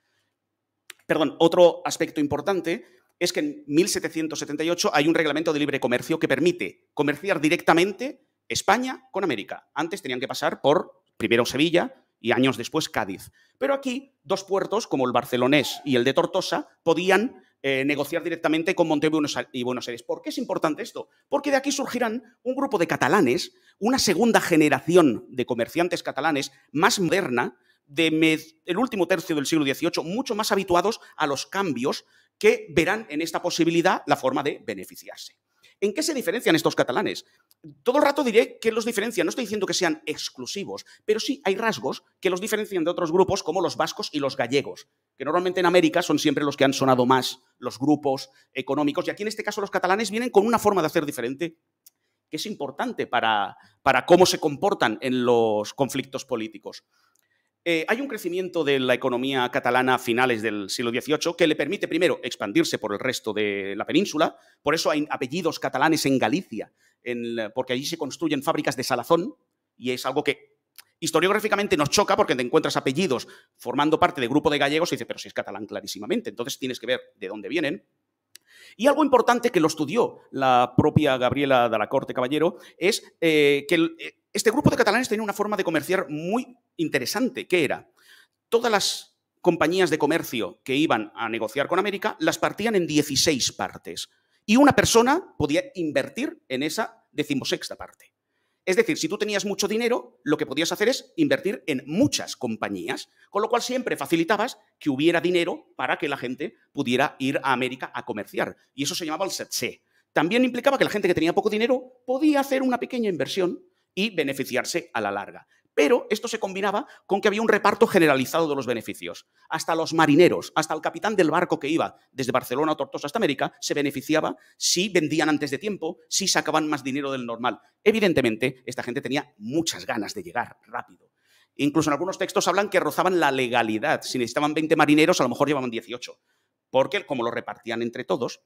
Perdón, otro aspecto importante es que en 1778 hay un reglamento de libre comercio que permite comerciar directamente España con América. Antes tenían que pasar por primero Sevilla, y años después Cádiz. Pero aquí dos puertos, como el barcelonés y el de Tortosa, podían eh, negociar directamente con Montevideo y Buenos Aires. ¿Por qué es importante esto? Porque de aquí surgirán un grupo de catalanes, una segunda generación de comerciantes catalanes más moderna, del último tercio del siglo XVIII, mucho más habituados a los cambios que verán en esta posibilidad la forma de beneficiarse. ¿En qué se diferencian estos catalanes? Todo el rato diré que los diferencian, no estoy diciendo que sean exclusivos, pero sí hay rasgos que los diferencian de otros grupos como los vascos y los gallegos, que normalmente en América son siempre los que han sonado más, los grupos económicos, y aquí en este caso los catalanes vienen con una forma de hacer diferente que es importante para, para cómo se comportan en los conflictos políticos. Eh, hay un crecimiento de la economía catalana a finales del siglo XVIII que le permite primero expandirse por el resto de la península, por eso hay apellidos catalanes en Galicia, porque allí se construyen fábricas de salazón y es algo que historiográficamente nos choca porque te encuentras apellidos formando parte de grupo de gallegos y dices, pero si es catalán clarísimamente, entonces tienes que ver de dónde vienen. Y algo importante que lo estudió la propia Gabriela de la Corte Caballero es eh, que eh, este grupo de catalanes tenía una forma de comerciar muy interesante, que era todas las compañías de comercio que iban a negociar con América las partían en 16 partes y una persona podía invertir en esa decimosexta parte. Es decir, si tú tenías mucho dinero, lo que podías hacer es invertir en muchas compañías, con lo cual siempre facilitabas que hubiera dinero para que la gente pudiera ir a América a comerciar. Y eso se llamaba el setse. También implicaba que la gente que tenía poco dinero podía hacer una pequeña inversión y beneficiarse a la larga. Pero esto se combinaba con que había un reparto generalizado de los beneficios. Hasta los marineros, hasta el capitán del barco que iba desde Barcelona a Tortosa hasta América, se beneficiaba si vendían antes de tiempo, si sacaban más dinero del normal. Evidentemente, esta gente tenía muchas ganas de llegar rápido. Incluso en algunos textos hablan que rozaban la legalidad. Si necesitaban 20 marineros, a lo mejor llevaban 18. Porque como lo repartían entre todos,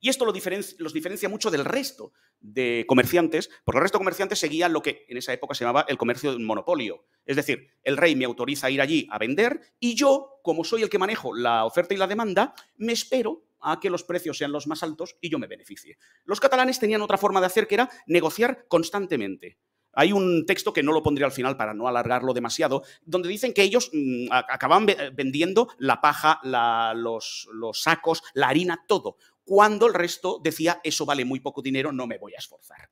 y esto lo los diferencia mucho del resto de comerciantes, porque el resto de comerciantes seguían lo que en esa época se llamaba el comercio de monopolio. Es decir, el rey me autoriza a ir allí a vender y yo, como soy el que manejo la oferta y la demanda, me espero a que los precios sean los más altos y yo me beneficie. Los catalanes tenían otra forma de hacer que era negociar constantemente. Hay un texto que no lo pondría al final para no alargarlo demasiado, donde dicen que ellos mm, acababan acaban vendiendo la paja, los, sacos, la harina, todo cuando el resto decía, eso vale muy poco dinero, no me voy a esforzar.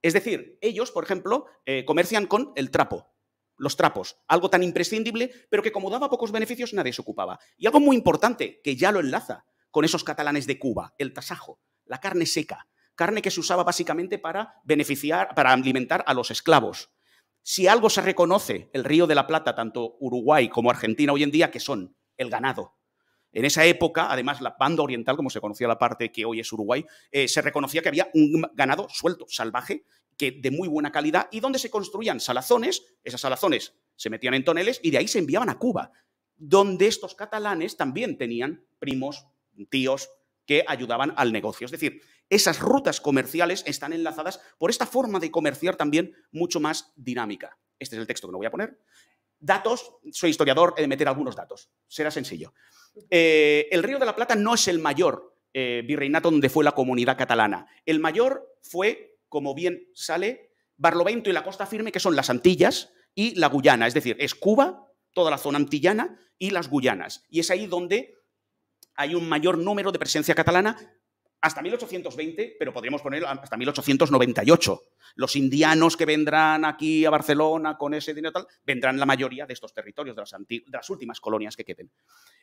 Es decir, ellos, por ejemplo, eh, comercian con el trapo, los trapos, algo tan imprescindible, pero que como daba pocos beneficios nadie se ocupaba. Y algo muy importante, que ya lo enlaza con esos catalanes de Cuba, el tasajo, la carne seca, carne que se usaba básicamente para beneficiar, para alimentar a los esclavos. Si algo se reconoce el Río de la Plata, tanto Uruguay como Argentina hoy en día, que son el ganado, en esa época, además, la banda oriental, como se conocía la parte que hoy es Uruguay, eh, se reconocía que había un ganado suelto, salvaje, que de muy buena calidad, y donde se construían salazones, esas salazones se metían en toneles y de ahí se enviaban a Cuba, donde estos catalanes también tenían primos, tíos, que ayudaban al negocio. Es decir, esas rutas comerciales están enlazadas por esta forma de comerciar también mucho más dinámica. Este es el texto que no voy a poner. Datos, soy historiador, he de meter algunos datos. Será sencillo. Eh, el Río de la Plata no es el mayor eh, virreinato donde fue la comunidad catalana. El mayor fue, como bien sale, Barlovento y la Costa Firme, que son las Antillas y la Guyana, es decir, es Cuba, toda la zona antillana y las Guyanas. Y es ahí donde hay un mayor número de presencia catalana hasta 1820, pero podríamos poner hasta 1898. Los indianos que vendrán aquí a Barcelona con ese dinero tal, vendrán la mayoría de estos territorios, de las, últimas colonias que queden.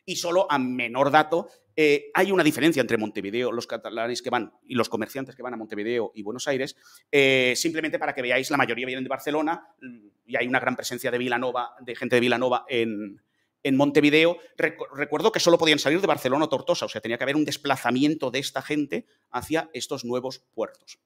Y solo a menor dato, eh, hay una diferencia entre Montevideo, los catalanes que van y los comerciantes que van a Montevideo y Buenos Aires, eh, simplemente para que veáis, la mayoría vienen de Barcelona y hay una gran presencia de Vilanova, de gente de Vilanova en, en Montevideo, recuerdo que solo podían salir de Barcelona o Tortosa, o sea, tenía que haber un desplazamiento de esta gente hacia estos nuevos puertos.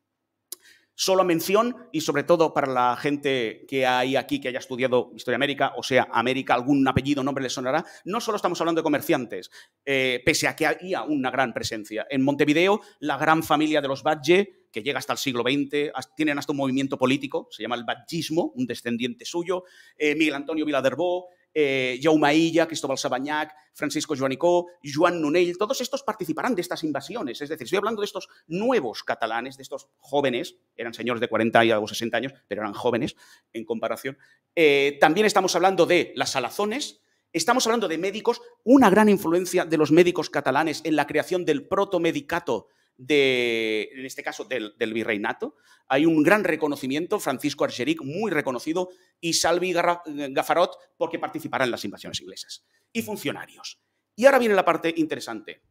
Solo mención, y sobre todo para la gente que hay aquí que haya estudiado Historia América, o sea, América, algún apellido, nombre les sonará, no solo estamos hablando de comerciantes, eh, pese a que había una gran presencia. En Montevideo, la gran familia de los Badge, que llega hasta el siglo XX, tienen hasta un movimiento político, se llama el badgismo, un descendiente suyo, eh, Miguel Antonio Viladerbó, eh, Jaume Cristóbal Sabañac, Francisco Joanicó, Joan Nunell, todos estos participarán de estas invasiones. Es decir, estoy hablando de estos nuevos catalanes, de estos jóvenes, eran señores de 40 o 60 años, pero eran jóvenes en comparación. Eh, también estamos hablando de las salazones, estamos hablando de médicos, una gran influencia de los médicos catalanes en la creación del medicato de, en este caso, del, virreinato. Hay un gran reconocimiento, Francisco Argeric, muy reconocido, y Salvi Gafarot, eh, porque participarán en las invasiones inglesas. Y funcionarios. Y ahora viene la parte interesante.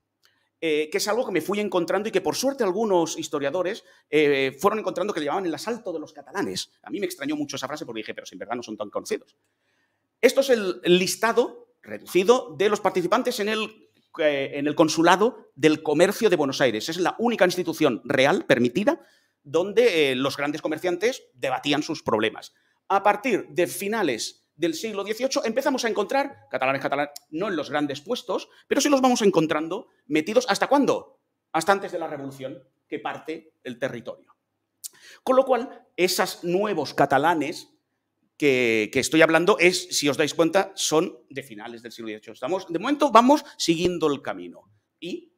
Eh, que es algo que me fui encontrando y que por suerte algunos historiadores eh, fueron encontrando que le llamaban el asalto de los catalanes. A mí me extrañó mucho esa frase porque dije, pero si en verdad no son tan conocidos. Esto es el listado reducido de los participantes en el eh, en el consulado del comercio de Buenos Aires. Es la única institución real permitida donde eh, los grandes comerciantes debatían sus problemas. A partir de finales del siglo XVIII empezamos a encontrar catalanes, catalanes, no en los grandes puestos, pero sí los vamos encontrando metidos hasta cuándo? Hasta antes de la Revolución, que parte el territorio. Con lo cual, esos nuevos catalanes que, estoy hablando es, si os dais cuenta, son de finales del siglo XVIII. Estamos, de momento vamos siguiendo el camino. Y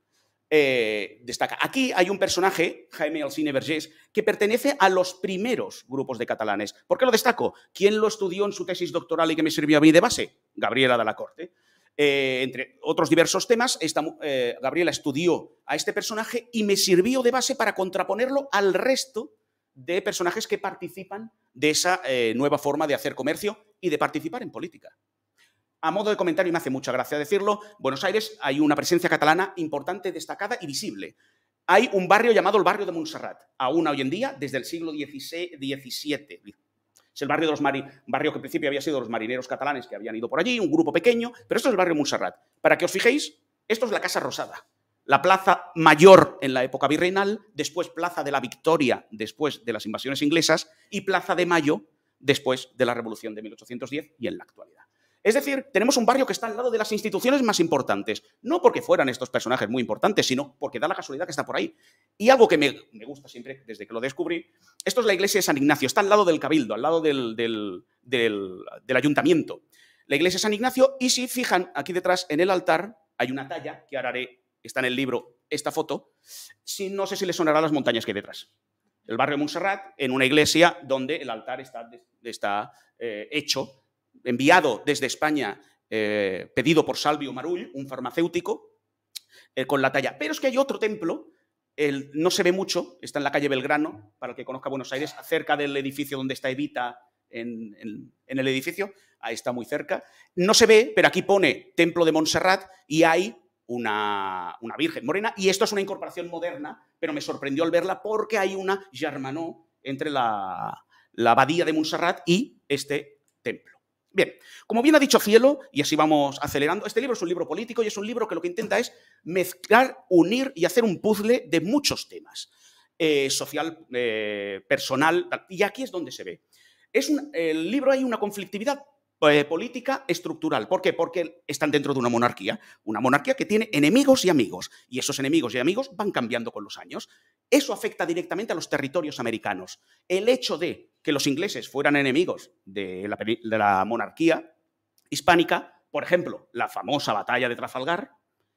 eh, destaca. Aquí hay un personaje, Jaime Alcine Vergés, que pertenece a los primeros grupos de catalanes. ¿Por qué lo destaco? ¿Quién lo estudió en su tesis doctoral y que me sirvió a mí de base? Gabriela de la Corte. Eh, entre otros diversos temas, eh, Gabriela estudió a este personaje y me sirvió de base para contraponerlo al resto de personajes que participan de esa eh, nueva forma de hacer comercio y de participar en política. A modo de comentario, y me hace mucha gracia decirlo, Buenos Aires hay una presencia catalana importante, destacada y visible. Hay un barrio llamado el barrio de Montserrat, aún hoy en día, desde el siglo XVII. Es el barrio, de los mari barrio que en principio había sido los marineros catalanes que habían ido por allí, un grupo pequeño, pero esto es el barrio Montserrat. Para que os fijéis, esto es la Casa Rosada la plaza mayor en la época virreinal, después plaza de la Victoria después de las invasiones inglesas y plaza de Mayo después de la Revolución de 1810 y en la actualidad. Es decir, tenemos un barrio que está al lado de las instituciones más importantes, no porque fueran estos personajes muy importantes, sino porque da la casualidad que está por ahí. Y algo que me, gusta siempre desde que lo descubrí, esto es la iglesia de San Ignacio, está al lado del cabildo, al lado del, del ayuntamiento. La iglesia de San Ignacio, y si fijan aquí detrás en el altar, hay una talla que ahora haré está en el libro esta foto, no sé si le sonará las montañas que hay detrás. El barrio Montserrat, en una iglesia donde el altar está, está eh, hecho, enviado desde España, eh, pedido por Salvio Marull, un farmacéutico, eh, con la talla. Pero es que hay otro templo, el, no se ve mucho, está en la calle Belgrano, para el que conozca Buenos Aires, cerca del edificio donde está Evita en, en el edificio, ahí está muy cerca. No se ve, pero aquí pone Templo de Montserrat y hay una, Virgen morena. Y esto es una incorporación moderna, pero me sorprendió al verla porque hay una Germanó entre la, abadía de Montserrat y este templo. Bien, como bien ha dicho Cielo, y así vamos acelerando, este libro es un libro político y es un libro que lo que intenta es mezclar, unir y hacer un puzzle de muchos temas, eh, social, eh, personal, y aquí es donde se ve. Es un, el libro hay una conflictividad eh, política estructural. ¿Por qué? Porque están dentro de una monarquía, una monarquía que tiene enemigos y amigos, y esos enemigos y amigos van cambiando con los años. Eso afecta directamente a los territorios americanos. El hecho de que los ingleses fueran enemigos de la, de la monarquía hispánica, por ejemplo, la famosa batalla de Trafalgar,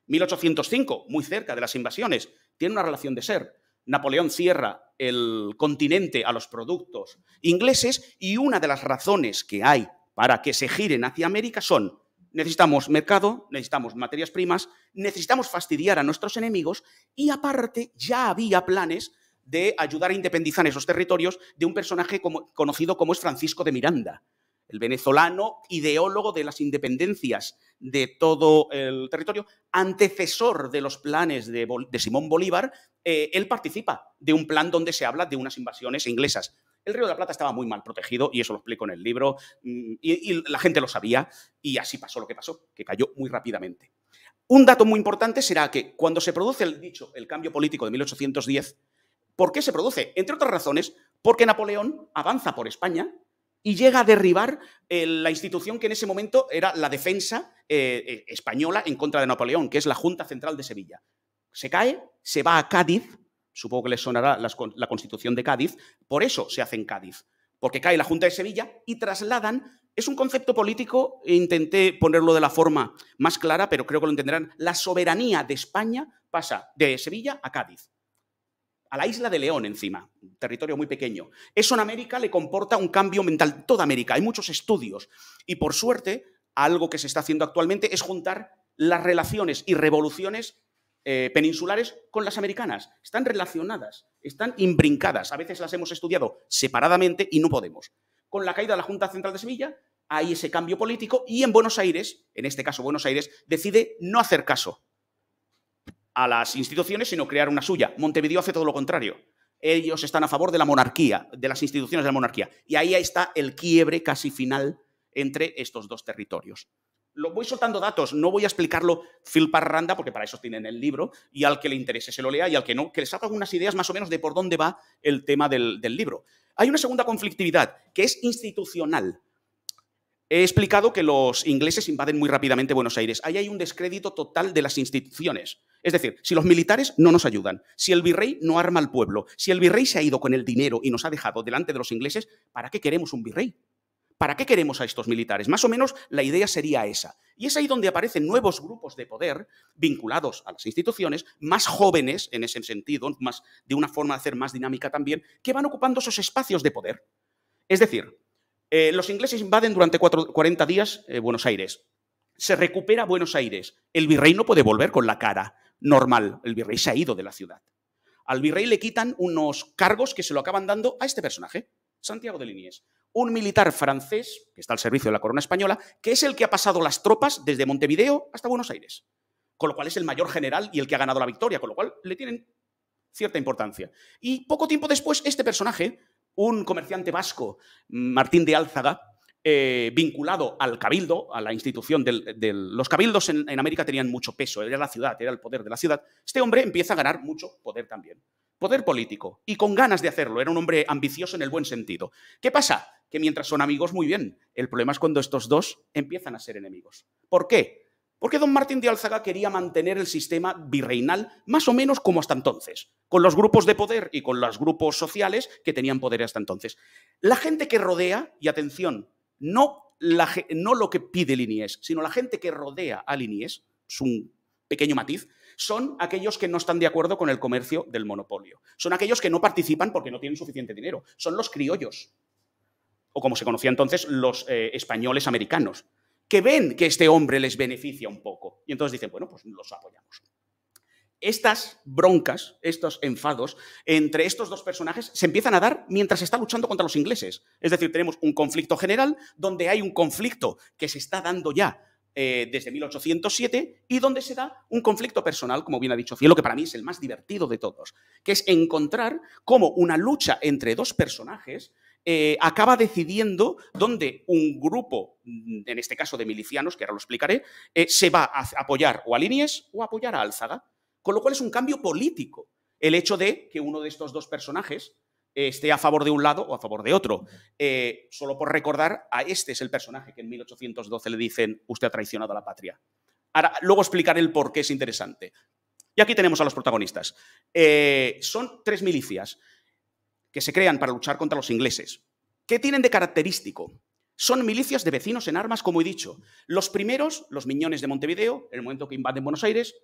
1805, muy cerca de las invasiones, tiene una relación de ser. Napoleón cierra el continente a los productos ingleses y una de las razones que hay para que se giren hacia América son necesitamos mercado, necesitamos materias primas, necesitamos fastidiar a nuestros enemigos y aparte ya había planes de ayudar a independizar esos territorios de un personaje conocido como es Francisco de Miranda, el venezolano ideólogo de las independencias de todo el territorio, antecesor de los planes de, Simón Bolívar, eh, él participa de un plan donde se habla de unas invasiones inglesas. El Río de la Plata estaba muy mal protegido y eso lo explico en el libro mm, y, la gente lo sabía y así pasó lo que pasó, que cayó muy rápidamente. Un dato muy importante será que cuando se produce el dicho, el cambio político de 1810, ¿por qué se produce? Entre otras razones, porque Napoleón avanza por España y llega a derribar eh, la institución que en ese momento era la defensa eh, eh, española en contra de Napoleón, que es la Junta Central de Sevilla. Se cae, se va a Cádiz supongo que les sonará la, Constitución de Cádiz, por eso se hace en Cádiz, porque cae la Junta de Sevilla y trasladan, es un concepto político, e intenté ponerlo de la forma más clara, pero creo que lo entenderán, la soberanía de España pasa de Sevilla a Cádiz a la isla de León encima, un territorio muy pequeño. Eso en América le comporta un cambio mental, toda América, hay muchos estudios. Y por suerte, algo que se está haciendo actualmente es juntar las relaciones y revoluciones eh, peninsulares con las americanas. Están relacionadas, están imbrincadas. A veces las hemos estudiado separadamente y no podemos. Con la caída de la Junta Central de Sevilla hay ese cambio político y en Buenos Aires, en este caso Buenos Aires, decide no hacer caso a las instituciones, sino crear una suya. Montevideo hace todo lo contrario. Ellos están a favor de la monarquía, de las instituciones de la monarquía. Y ahí está el quiebre casi final entre estos dos territorios lo voy soltando datos, no voy a explicarlo fil parranda, porque para eso tienen el libro, y al que le interese se lo lea, y al que no, que le haga algunas ideas más o menos de por dónde va el tema del, del libro. Hay una segunda conflictividad, que es institucional. He explicado que los ingleses invaden muy rápidamente Buenos Aires. Ahí hay un descrédito total de las instituciones. Es decir, si los militares no nos ayudan, si el virrey no arma al pueblo, si el virrey se ha ido con el dinero y nos ha dejado delante de los ingleses, ¿para qué queremos un virrey? ¿Para qué queremos a estos militares? Más o menos la idea sería esa. Y es ahí donde aparecen nuevos grupos de poder vinculados a las instituciones, más jóvenes en ese sentido, más, de una forma de hacer más dinámica también, que van ocupando esos espacios de poder. Es decir, eh, los ingleses invaden durante 40 días eh, Buenos Aires. Se recupera Buenos Aires. El virrey no puede volver con la cara normal. El virrey se ha ido de la ciudad. Al virrey le quitan unos cargos que se lo acaban dando a este personaje, Santiago de Liniers un militar francés, que está al servicio de la corona española, que es el que ha pasado las tropas desde Montevideo hasta Buenos Aires, con lo cual es el mayor general y el que ha ganado la victoria, con lo cual le tienen cierta importancia. Y poco tiempo después, este personaje, un comerciante vasco, Martín de Álzaga, eh, vinculado al cabildo, a la institución del... los cabildos en, en, América tenían mucho peso, era la ciudad, era el poder de la ciudad. Este hombre empieza a ganar mucho poder también. Poder político, y con ganas de hacerlo, era un hombre ambicioso en el buen sentido. ¿Qué pasa? que mientras son amigos, muy bien. El problema es cuando estos dos empiezan a ser enemigos. ¿Por qué? Porque don Martín de álzaga quería mantener el sistema virreinal más o menos como hasta entonces, con los grupos de poder y con los grupos sociales que tenían poder hasta entonces. La gente que rodea, y atención, no, lo que pide Liniers, sino la gente que rodea a Liniers, es un pequeño matiz, son aquellos que no están de acuerdo con el comercio del monopolio. Son aquellos que no participan porque no tienen suficiente dinero. Son los criollos o como se conocía entonces, los eh, españoles americanos, que ven que este hombre les beneficia un poco. Y entonces dicen, bueno, pues los apoyamos. Estas broncas, estos enfados entre estos dos personajes se empiezan a dar mientras está luchando contra los ingleses. Es decir, tenemos un conflicto general donde hay un conflicto que se está dando ya eh, desde 1807 y donde se da un conflicto personal, como bien ha dicho Cielo, que para mí es el más divertido de todos, que es encontrar cómo una lucha entre dos personajes eh, acaba decidiendo dónde un grupo, mm, en este caso de milicianos, que ahora lo explicaré, eh, se va a apoyar o a Linies o a apoyar a Álzaga. Con lo cual es un cambio político el hecho de que uno de estos dos personajes eh, esté a favor de un lado o a favor de otro. solo por recordar, a este es el personaje que en 1812 le dicen usted ha traicionado a la patria. Ahora, luego explicaré el por qué es interesante. Y aquí tenemos a los protagonistas. son tres milicias que se crean para luchar contra los ingleses. ¿Qué tienen de característico? Son milicias de vecinos en armas, como he dicho. Los primeros, los miñones de Montevideo, en el momento que invaden Buenos Aires,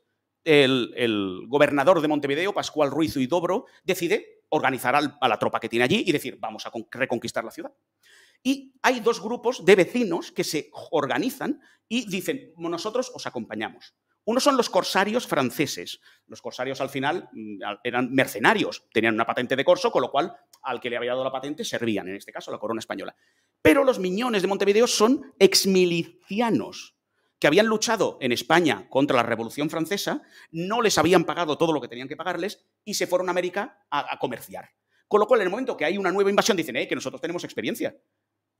el, gobernador de Montevideo, Pascual Ruiz y Dobro, decide organizar a la tropa que tiene allí y decir, vamos a reconquistar la ciudad. Y hay dos grupos de vecinos que se organizan y dicen, nosotros os acompañamos. Uno son los corsarios franceses. Los corsarios al final mm, eran mercenarios, tenían una patente de corso, con lo cual al que le había dado la patente servían, en este caso la corona española. Pero los miñones de Montevideo son exmilicianos que habían luchado en España contra la Revolución Francesa, no les habían pagado todo lo que tenían que pagarles y se fueron a América a, comerciar. Con lo cual, en el momento que hay una nueva invasión, dicen, eh, que nosotros tenemos experiencia.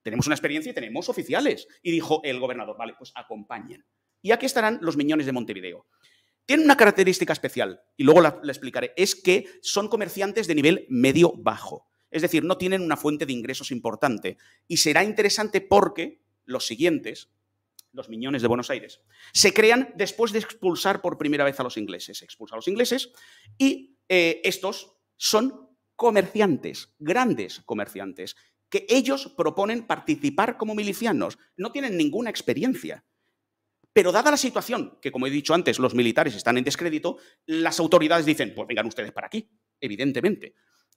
Tenemos una experiencia y tenemos oficiales. Y dijo el gobernador, vale, pues acompañen. Y aquí estarán los miñones de Montevideo. Tienen una característica especial, y luego la, explicaré, es que son comerciantes de nivel medio-bajo. Es decir, no tienen una fuente de ingresos importante. Y será interesante porque los siguientes, los miñones de Buenos Aires, se crean después de expulsar por primera vez a los ingleses. expulsa a los ingleses y eh, estos son comerciantes, grandes comerciantes, que ellos proponen participar como milicianos. No tienen ninguna experiencia. Pero dada la situación, que como he dicho antes, los militares están en descrédito, las autoridades dicen, pues vengan ustedes para aquí, evidentemente.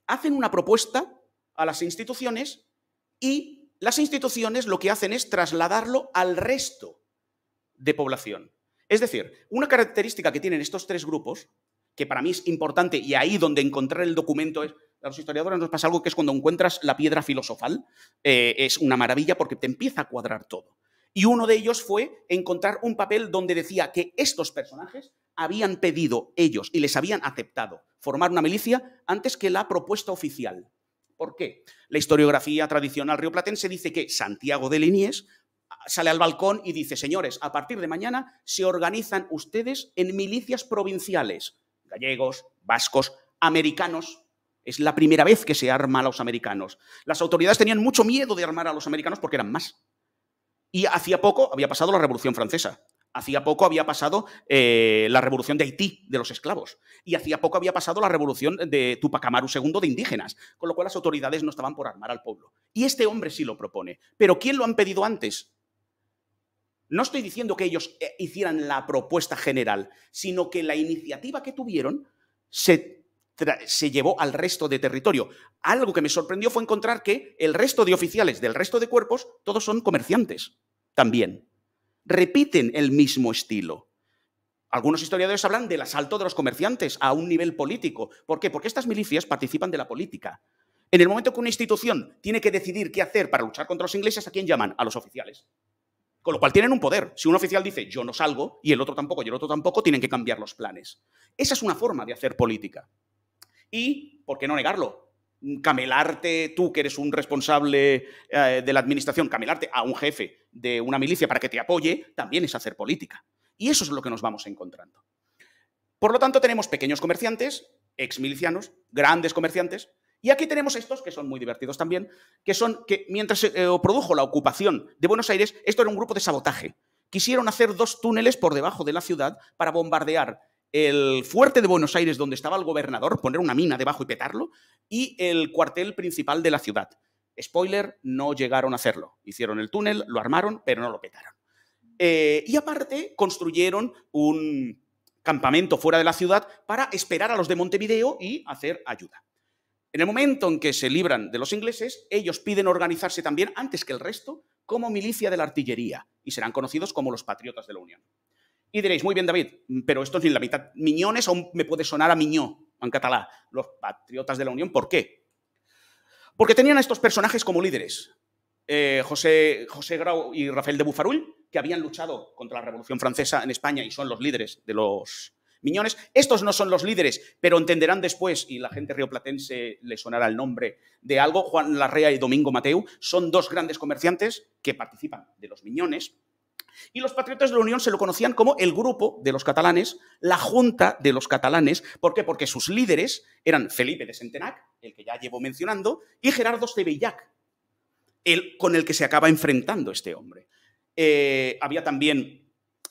Hacen una propuesta a las instituciones y las instituciones lo que hacen es trasladarlo al resto de población. Es decir, una característica que tienen estos tres grupos, que para mí es importante y ahí donde encontrar el documento es, a los historiadores nos pasa algo que es cuando encuentras la piedra filosofal, eh, es una maravilla porque te empieza a cuadrar todo. Y uno de ellos fue encontrar un papel donde decía que estos personajes habían pedido ellos y les habían aceptado formar una milicia antes que la propuesta oficial. ¿Por qué? La historiografía tradicional rioplatense dice que Santiago de Liniers ah, sale al balcón y dice, señores, a partir de mañana se organizan ustedes en milicias provinciales, gallegos, vascos, americanos. Es la primera vez que se arma a los americanos. Las autoridades tenían mucho miedo de armar a los americanos porque eran más. Y hacía poco había pasado la Revolución Francesa. Hacía poco había pasado eh, la revolución de Haití, de los esclavos. Y hacía poco había pasado la revolución de Tupac Amaru II de indígenas. Con lo cual las autoridades no estaban por armar al pueblo. Y este hombre sí lo propone. Pero ¿quién lo han pedido antes? No estoy diciendo que ellos eh, hicieran la propuesta general, sino que la iniciativa que tuvieron se se llevó al resto de territorio. Algo que me sorprendió fue encontrar que el resto de oficiales del resto de cuerpos, todos son comerciantes también. Repiten el mismo estilo. Algunos historiadores hablan del asalto de los comerciantes a un nivel político. ¿Por qué? Porque estas milicias participan de la política. En el momento que una institución tiene que decidir qué hacer para luchar contra los ingleses, ¿a quién llaman? A los oficiales. Con lo cual tienen un poder. Si un oficial dice yo no salgo y el otro tampoco y el otro tampoco, tienen que cambiar los planes. Esa es una forma de hacer política y, ¿por qué no negarlo? Camelarte tú, que eres un responsable eh, de la administración, camelarte a un jefe de una milicia para que te apoye, también es hacer política. Y eso es lo que nos vamos encontrando. Por lo tanto, tenemos pequeños comerciantes, ex milicianos, grandes comerciantes, y aquí tenemos estos que son muy divertidos también, que son que mientras se eh, produjo la ocupación de Buenos Aires, esto era un grupo de sabotaje. Quisieron hacer dos túneles por debajo de la ciudad para bombardear el fuerte de Buenos Aires donde estaba el gobernador, poner una mina debajo y petarlo, y el cuartel principal de la ciudad. Spoiler, no llegaron a hacerlo. Hicieron el túnel, lo armaron, pero no lo petaron. Eh, y aparte construyeron un campamento fuera de la ciudad para esperar a los de Montevideo y hacer ayuda. En el momento en que se libran de los ingleses, ellos piden organizarse también, antes que el resto, como milicia de la artillería y serán conocidos como los patriotas de la Unión. Y diréis, muy bien, David, mm, pero esto es la mitad. Miñones aún me puede sonar a Miñó en Catalá, los patriotas de la Unión. ¿Por qué? Porque tenían a estos personajes como líderes. Eh, José, José Grau y Rafael de Bufarul, que habían luchado contra la Revolución Francesa en España y son los líderes de los Miñones. Estos no son los líderes, pero entenderán después, y la gente rioplatense le sonará el nombre de algo, Juan Larrea y Domingo Mateu, son dos grandes comerciantes que participan de los Miñones, y los patriotas de la Unión se lo conocían como el grupo de los catalanes, la junta de los catalanes. ¿Por qué? Porque sus líderes eran Felipe de Centenac, el que ya llevo mencionando, y Gerardo de el, con el que se acaba enfrentando este hombre. Eh, había también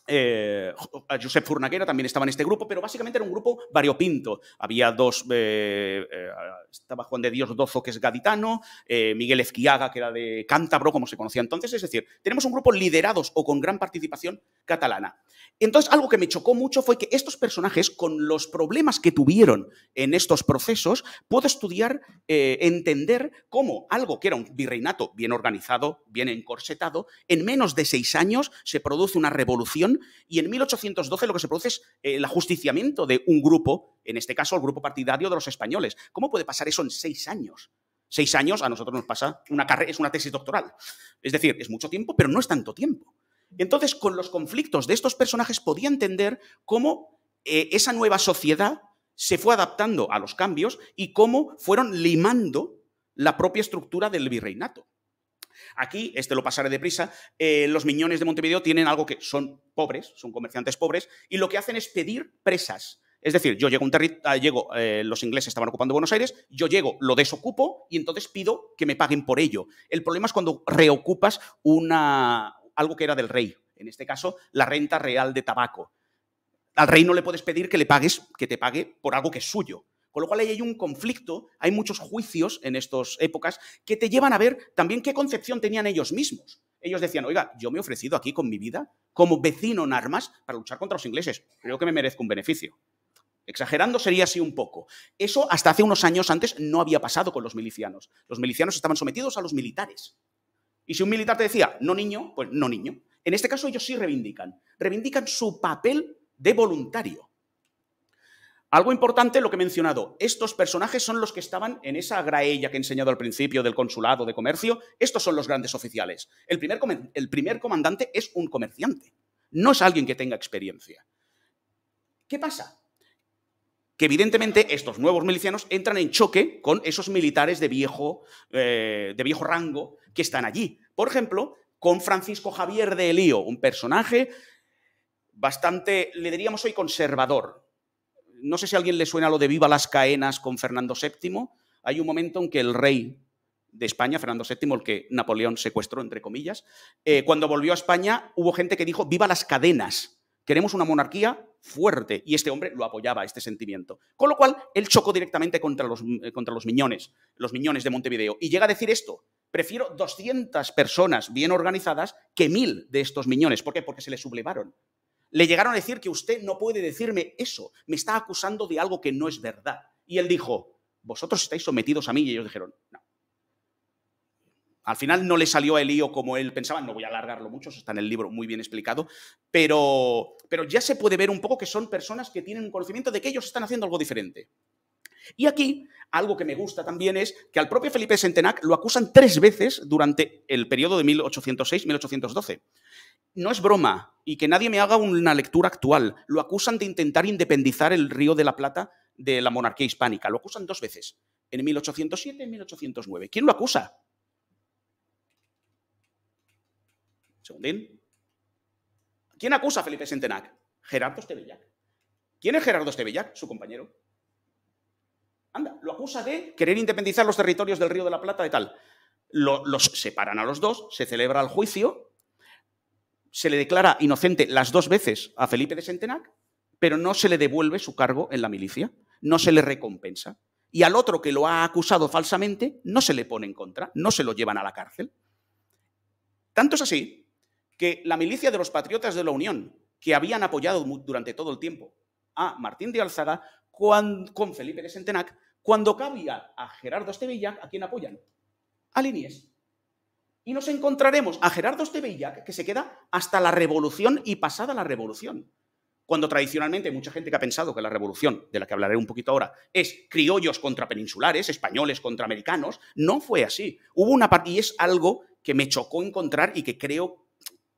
eh, Josep Furnaguera también estaba en este grupo, pero básicamente era un grupo variopinto. Había dos, eh, eh, estaba Juan de Dios Dozo, que es gaditano, eh, Miguel Ezquiaga, que era de Cántabro, como se conocía entonces. Es decir, tenemos un grupo liderados o con gran participación catalana. Entonces, algo que me chocó mucho fue que estos personajes, con los problemas que tuvieron en estos procesos, puedo estudiar, entender cómo algo que era un virreinato bien organizado, bien encorsetado, en menos de seis años se produce una revolución y en 1812 lo que se produce es eh, el ajusticiamiento de un grupo, en este caso el grupo partidario de los españoles. ¿Cómo puede pasar eso en seis años? Seis años a nosotros nos pasa una carrera, es una tesis doctoral. Es decir, es mucho tiempo, pero no es tanto tiempo. Entonces, con los conflictos de estos personajes podía entender cómo eh, esa nueva sociedad se fue adaptando a los cambios y cómo fueron limando la propia estructura del virreinato. Aquí, este lo pasaré deprisa, eh, los miñones de Montevideo tienen algo que son pobres, son comerciantes pobres, y lo que hacen es pedir presas. Es decir, yo llego, un ah, eh, los ingleses estaban ocupando Buenos Aires, yo llego, lo desocupo y entonces pido que me paguen por ello. El problema es cuando reocupas algo que era del rey, en este caso, la renta real de tabaco. Al rey no le puedes pedir que le pagues, que te pague por algo que es suyo. Con lo cual ahí hay un conflicto, hay muchos juicios en estas épocas que te llevan a ver también qué concepción tenían ellos mismos. Ellos decían, oiga, yo me he ofrecido aquí con mi vida como vecino en armas para luchar contra los ingleses. Creo que me merezco un beneficio. Exagerando sería así un poco. Eso hasta hace unos años antes no había pasado con los milicianos. Los milicianos estaban sometidos a los militares. Y si un militar te decía, no niño, pues no niño. En este caso ellos sí reivindican. Reivindican su papel de voluntario. Algo importante lo que he mencionado, estos personajes son los que estaban en esa graella que he enseñado al principio del consulado de comercio, estos son los grandes oficiales. El primer, comandante es un comerciante, no es alguien que tenga experiencia. ¿Qué pasa? Que evidentemente estos nuevos milicianos entran en choque con esos militares de viejo, eh, de viejo rango que están allí. Por ejemplo, con Francisco Javier de Elío, un personaje bastante, le diríamos hoy conservador, no sé si a alguien le suena lo de Viva las cadenas con Fernando VII. Hay un momento en que el rey de España, Fernando VII, el que Napoleón secuestró, entre comillas, eh, cuando volvió a España hubo gente que dijo, viva las cadenas, queremos una monarquía fuerte. Y este hombre lo apoyaba, este sentimiento. Con lo cual, él chocó directamente contra los, eh, contra los miñones, los miñones de Montevideo. Y llega a decir esto, prefiero 200 personas bien organizadas que mil de estos miñones. ¿Por qué? Porque se le sublevaron, le llegaron a decir que usted no puede decirme eso, me está acusando de algo que no es verdad. Y él dijo, vosotros estáis sometidos a mí. Y ellos dijeron, no. Al final no le salió a Elío como él pensaba, no voy a alargarlo mucho, está en el libro muy bien explicado, pero, pero ya se puede ver un poco que son personas que tienen un conocimiento de que ellos están haciendo algo diferente. Y aquí, algo que me gusta también es que al propio Felipe Sentenac lo acusan tres veces durante el periodo de 1806-1812 no es broma, y que nadie me haga una lectura actual. Lo acusan de intentar independizar el río de la Plata de la monarquía hispánica. Lo acusan dos veces, en 1807 y en 1809. ¿Quién lo acusa? Segundín. ¿Quién acusa a Felipe Centenac? Gerardo Estebellac. ¿Quién es Gerardo Estebellac? Su compañero. Anda, lo acusa de querer independizar los territorios del Río de la Plata y tal. los separan a los dos, se celebra el juicio se le declara inocente las dos veces a Felipe de Sentenac, pero no se le devuelve su cargo en la milicia, no se le recompensa. Y al otro que lo ha acusado falsamente, no se le pone en contra, no se lo llevan a la cárcel. Tanto es así que la milicia de los patriotas de la Unión, que habían apoyado durante todo el tiempo a Martín de Alzada con, Felipe de Sentenac, cuando cabía a Gerardo Estevilla, ¿a quién apoyan? A Liniers y nos encontraremos a Gerardo Estebellac, que se queda hasta la revolución y pasada la revolución. Cuando tradicionalmente mucha gente que ha pensado que la revolución, de la que hablaré un poquito ahora, es criollos contra peninsulares, españoles contra americanos, no fue así. Hubo una parte, y es algo que me chocó encontrar y que creo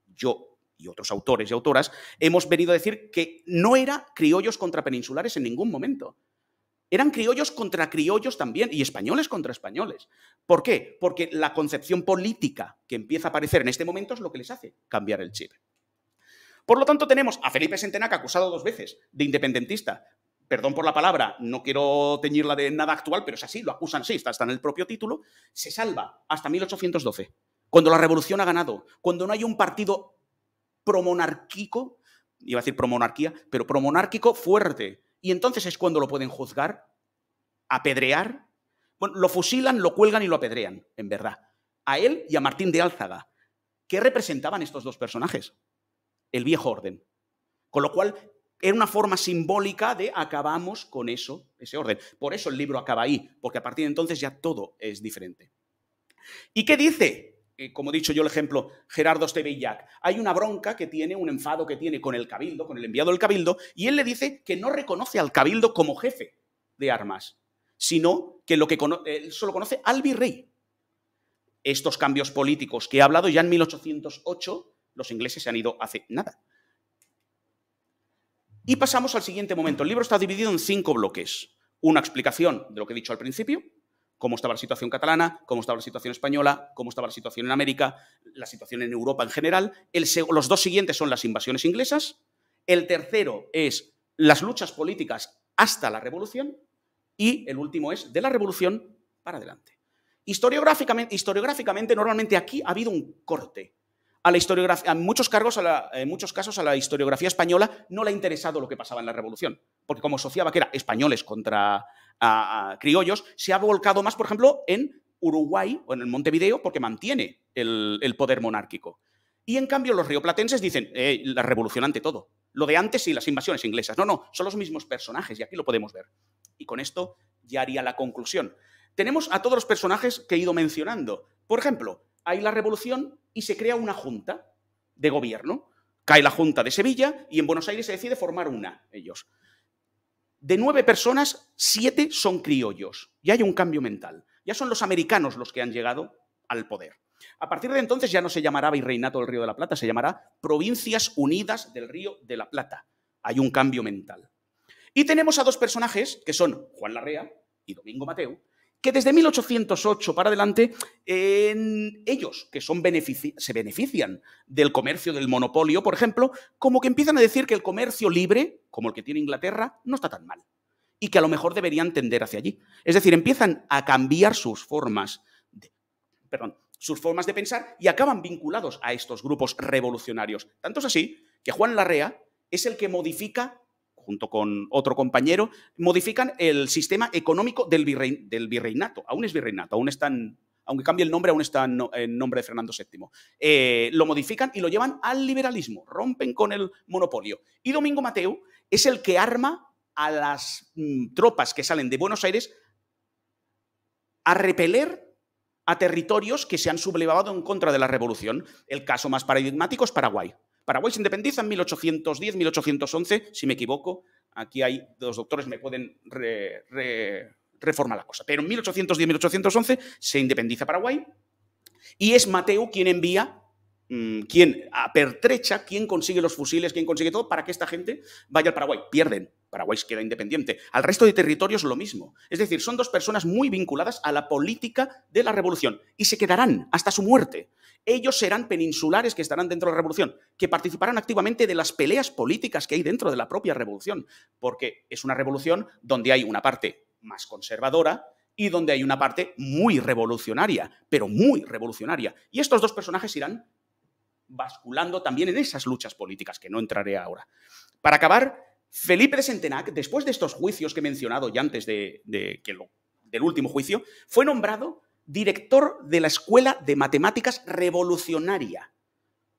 yo y otros autores y autoras hemos venido a decir que no era criollos contra peninsulares en ningún momento eran criollos contra criollos también y españoles contra españoles. ¿Por qué? Porque la concepción política que empieza a aparecer en este momento es lo que les hace cambiar el chip. Por lo tanto, tenemos a Felipe Sentenac acusado dos veces de independentista. Perdón por la palabra, no quiero teñirla de nada actual, pero es así, lo acusan, sí, está, en el propio título. Se salva hasta 1812, cuando la revolución ha ganado, cuando no hay un partido promonárquico, iba a decir promonarquía, pero promonárquico fuerte, y entonces es cuando lo pueden juzgar, apedrear. Bueno, lo fusilan, lo cuelgan y lo apedrean, en verdad. A él y a Martín de Álzaga. ¿Qué representaban estos dos personajes? El viejo orden. Con lo cual, era una forma simbólica de acabamos con eso, ese orden. Por eso el libro acaba ahí, porque a partir de entonces ya todo es diferente. ¿Y qué dice? Eh, como he dicho yo el ejemplo, Gerardo Estevillac, hay una bronca que tiene, un enfado que tiene con el cabildo, con el enviado del cabildo, y él le dice que no reconoce al cabildo como jefe de armas, sino que, lo que él solo conoce al virrey. Estos cambios políticos que he hablado ya en 1808, los ingleses se han ido hace nada. Y pasamos al siguiente momento. El libro está dividido en cinco bloques. Una explicación de lo que he dicho al principio, cómo estaba la situación catalana, cómo estaba la situación española, cómo estaba la situación en América, la situación en Europa en general. El, los dos siguientes son las invasiones inglesas. El tercero es las luchas políticas hasta la revolución. Y el último es de la revolución para adelante. Historiográficamente, historiográficamente normalmente aquí ha habido un corte. A la historiografía, en, muchos cargos, en muchos casos a la historiografía española no le ha interesado lo que pasaba en la revolución, porque como asociaba que era españoles contra a, criollos, se ha volcado más, por ejemplo, en Uruguay o en el Montevideo, porque mantiene el, poder monárquico. Y en cambio los rioplatenses dicen, eh, la revolución ante todo. Lo de antes y las invasiones inglesas. No, no, son los mismos personajes y aquí lo podemos ver. Y con esto ya haría la conclusión. Tenemos a todos los personajes que he ido mencionando. Por ejemplo, hay la revolución y se crea una junta de gobierno. Cae la junta de Sevilla y en Buenos Aires se decide formar una, ellos de nueve personas, siete son criollos. Ya hay un cambio mental. Ya son los americanos los que han llegado al poder. A partir de entonces ya no se llamará Virreinato del Río de la Plata, se llamará Provincias Unidas del Río de la Plata. Hay un cambio mental. Y tenemos a dos personajes que son Juan Larrea y Domingo Mateo, que desde 1808 para adelante, ellos que se benefician del comercio, del monopolio, por ejemplo, como que empiezan a decir que el comercio libre, como el que tiene Inglaterra, no está tan mal y que a lo mejor deberían tender hacia allí. Es decir, empiezan a cambiar sus formas de, perdón, sus formas de pensar y acaban vinculados a estos grupos revolucionarios. Tanto es así que Juan Larrea es el que modifica junto con otro compañero, modifican el sistema económico del, virreinato. Aún es virreinato, aún aunque cambie el nombre, aún está en nombre de Fernando VII. Eh, lo modifican y lo llevan al liberalismo, rompen con el monopolio. Y Domingo Mateo es el que arma a las mm, tropas que salen de Buenos Aires a repeler a territorios que se han sublevado en contra de la revolución. El caso más paradigmático es Paraguay. Paraguay se independiza en 1810, 1811, si me equivoco. Aquí hay dos doctores me pueden reformar la cosa. Pero en 1810-1811 se independiza Paraguay y es Mateo quien envía, mm, quien apertrecha, quien consigue los fusiles, quien consigue todo para que esta gente vaya al Paraguay. Pierden. Paraguay queda independiente. Al resto de territorios lo mismo. Es decir, son dos personas muy vinculadas a la política de la revolución y se quedarán hasta su muerte. Ellos serán peninsulares que estarán dentro de la revolución, que participarán activamente de las peleas políticas que hay dentro de la propia revolución, porque es una revolución donde hay una parte más conservadora y donde hay una parte muy revolucionaria, pero muy revolucionaria. Y estos dos personajes irán basculando también en esas luchas políticas, que no entraré ahora. Para acabar, Felipe de Sentenac, después de estos juicios que he mencionado ya antes del último juicio, fue nombrado director de la Escuela de Matemáticas Revolucionaria.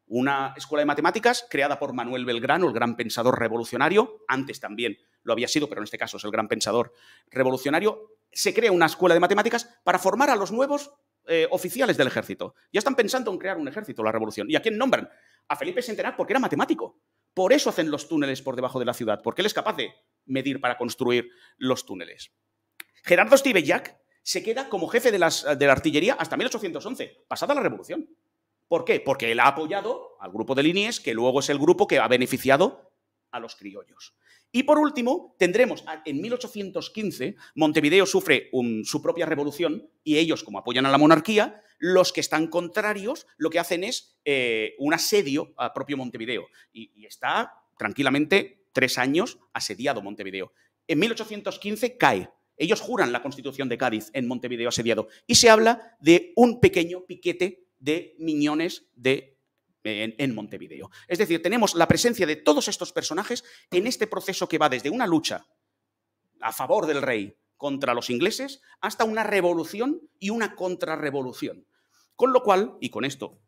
Una escuela de matemáticas creada por Manuel Belgrano, el gran pensador revolucionario, antes también lo había sido, pero en este caso es el gran pensador revolucionario, se crea una escuela de matemáticas para formar a los nuevos eh, oficiales del ejército. Ya están pensando en crear un ejército, la revolución. ¿Y a quién nombran? A Felipe Centenar porque era matemático. Por eso hacen los túneles por debajo de la ciudad, porque él es capaz de medir para construir los túneles. Gerardo Stivellac se queda como jefe de, la artillería hasta 1811, pasada la Revolución. ¿Por qué? Porque él ha apoyado al grupo de Liniers, que luego es el grupo que ha beneficiado a los criollos. Y por último, tendremos en 1815, Montevideo sufre su propia revolución y ellos, como apoyan a la monarquía, los que están contrarios lo que hacen es eh, un asedio al propio Montevideo. Y, y está tranquilamente tres años asediado Montevideo. En 1815 cae ellos juran la Constitución de Cádiz en Montevideo asediado y se habla de un pequeño piquete de millones de, en Montevideo. Es decir, tenemos la presencia de todos estos personajes en este proceso que va desde una lucha a favor del rey contra los ingleses hasta una revolución y una contrarrevolución. Con lo cual, y con esto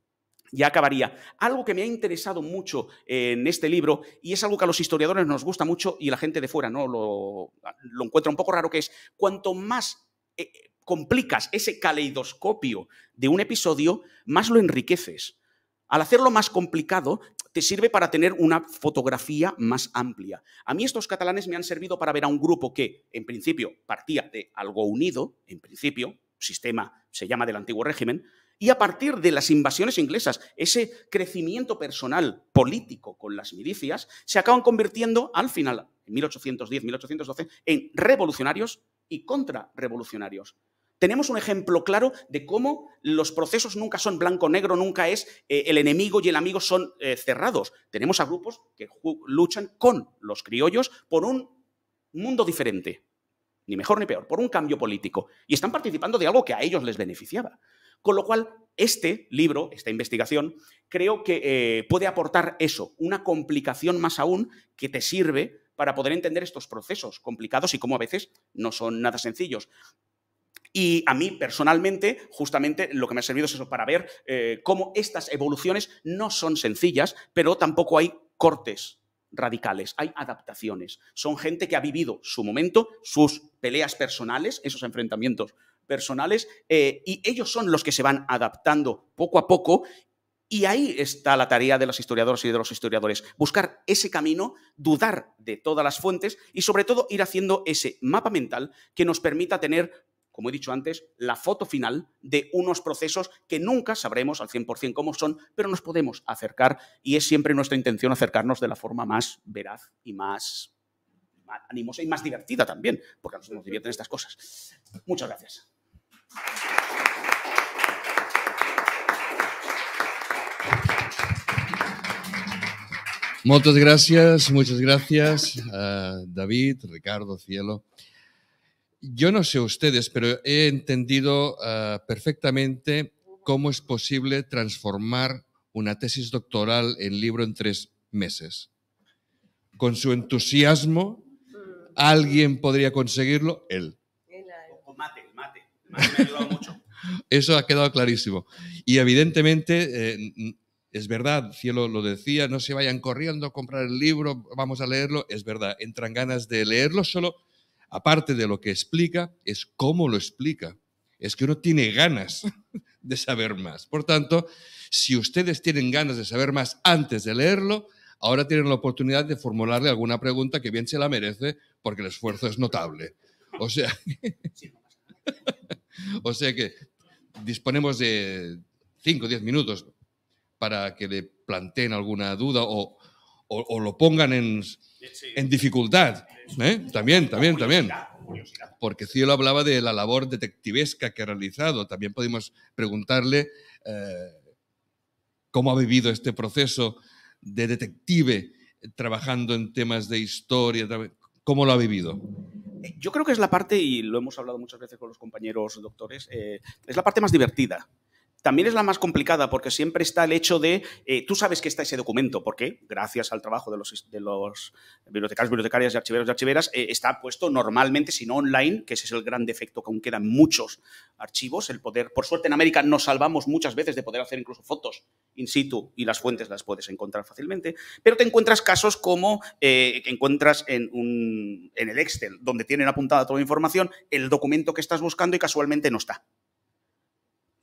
ya acabaría. Algo que me ha interesado mucho eh, en este libro, y es algo que a los historiadores nos gusta mucho y la gente de fuera no lo, encuentra un poco raro, que es cuanto más eh, complicas ese caleidoscopio de un episodio, más lo enriqueces. Al hacerlo más complicado, te sirve para tener una fotografía más amplia. A mí estos catalanes me han servido para ver a un grupo que, en principio, partía de algo unido, en principio, sistema se llama del antiguo régimen, y a partir de las invasiones inglesas, ese crecimiento personal político con las milicias, se acaban convirtiendo al final, en 1810, 1812, en revolucionarios y contrarrevolucionarios. Tenemos un ejemplo claro de cómo los procesos nunca son blanco-negro, nunca es eh, el enemigo y el amigo son eh, cerrados. Tenemos a grupos que luchan con los criollos por un mundo diferente, ni mejor ni peor, por un cambio político. Y están participando de algo que a ellos les beneficiaba. Con lo cual, este libro, esta investigación, creo que eh, puede aportar eso, una complicación más aún que te sirve para poder entender estos procesos complicados y cómo a veces no son nada sencillos. Y a mí personalmente, justamente lo que me ha servido es eso, para ver eh, cómo estas evoluciones no son sencillas, pero tampoco hay cortes radicales, hay adaptaciones. Son gente que ha vivido su momento, sus peleas personales, esos enfrentamientos personales, eh, y ellos son los que se van adaptando poco a poco. Y ahí está la tarea de las historiadoras y de los historiadores, buscar ese camino, dudar de todas las fuentes y sobre todo ir haciendo ese mapa mental que nos permita tener como he dicho antes, la foto final de unos procesos que nunca sabremos al 100% cómo son, pero nos podemos acercar y es siempre nuestra intención acercarnos de la forma más veraz y más animosa y más divertida también, porque a nosotros nos divierten estas cosas. Muchas gracias. Muchas gracias, muchas gracias, a eh, David, Ricardo, Cielo. Yo no sé ustedes, pero he entendido eh, perfectamente cómo es posible transformar una tesis doctoral en libro en tres meses. Con su entusiasmo, alguien podría conseguirlo, él. Eso ha quedado clarísimo. Y evidentemente, eh, es verdad, Cielo lo decía, no se vayan corriendo a comprar el libro, vamos a leerlo, es verdad, entran ganas de leerlo, solo aparte de lo que explica, es cómo lo explica. Es que uno tiene ganas de saber más. Por tanto, si ustedes tienen ganas de saber más antes de leerlo, ahora tienen la oportunidad de formularle alguna pregunta que bien se la merece porque el esfuerzo es notable. O sea... O sea que disponemos de 5 o 10 minutos para que le planteen alguna duda o, lo pongan en, dificultad. ¿eh? También, también, también. Porque Cielo hablaba de la labor detectivesca que ha realizado. También podemos preguntarle eh, cómo ha vivido este proceso de detective trabajando en temas de historia, cómo lo ha vivido. Eh, yo creo que es la parte, y lo hemos hablado muchas veces con los compañeros doctores, eh, es la parte más divertida también es la más complicada porque siempre está el hecho de, eh, tú sabes que está ese documento, porque gracias al trabajo de los, de los bibliotecarios, bibliotecarias y archiveros y archiveras, eh, está puesto normalmente, si no online, que ese es el gran defecto que aún quedan muchos archivos, el poder, por suerte en América nos salvamos muchas veces de poder hacer incluso fotos in situ y las fuentes las puedes encontrar fácilmente, pero te encuentras casos como eh, que encuentras en, un, en el Excel, donde tienen apuntada toda la información, el documento que estás buscando y casualmente no está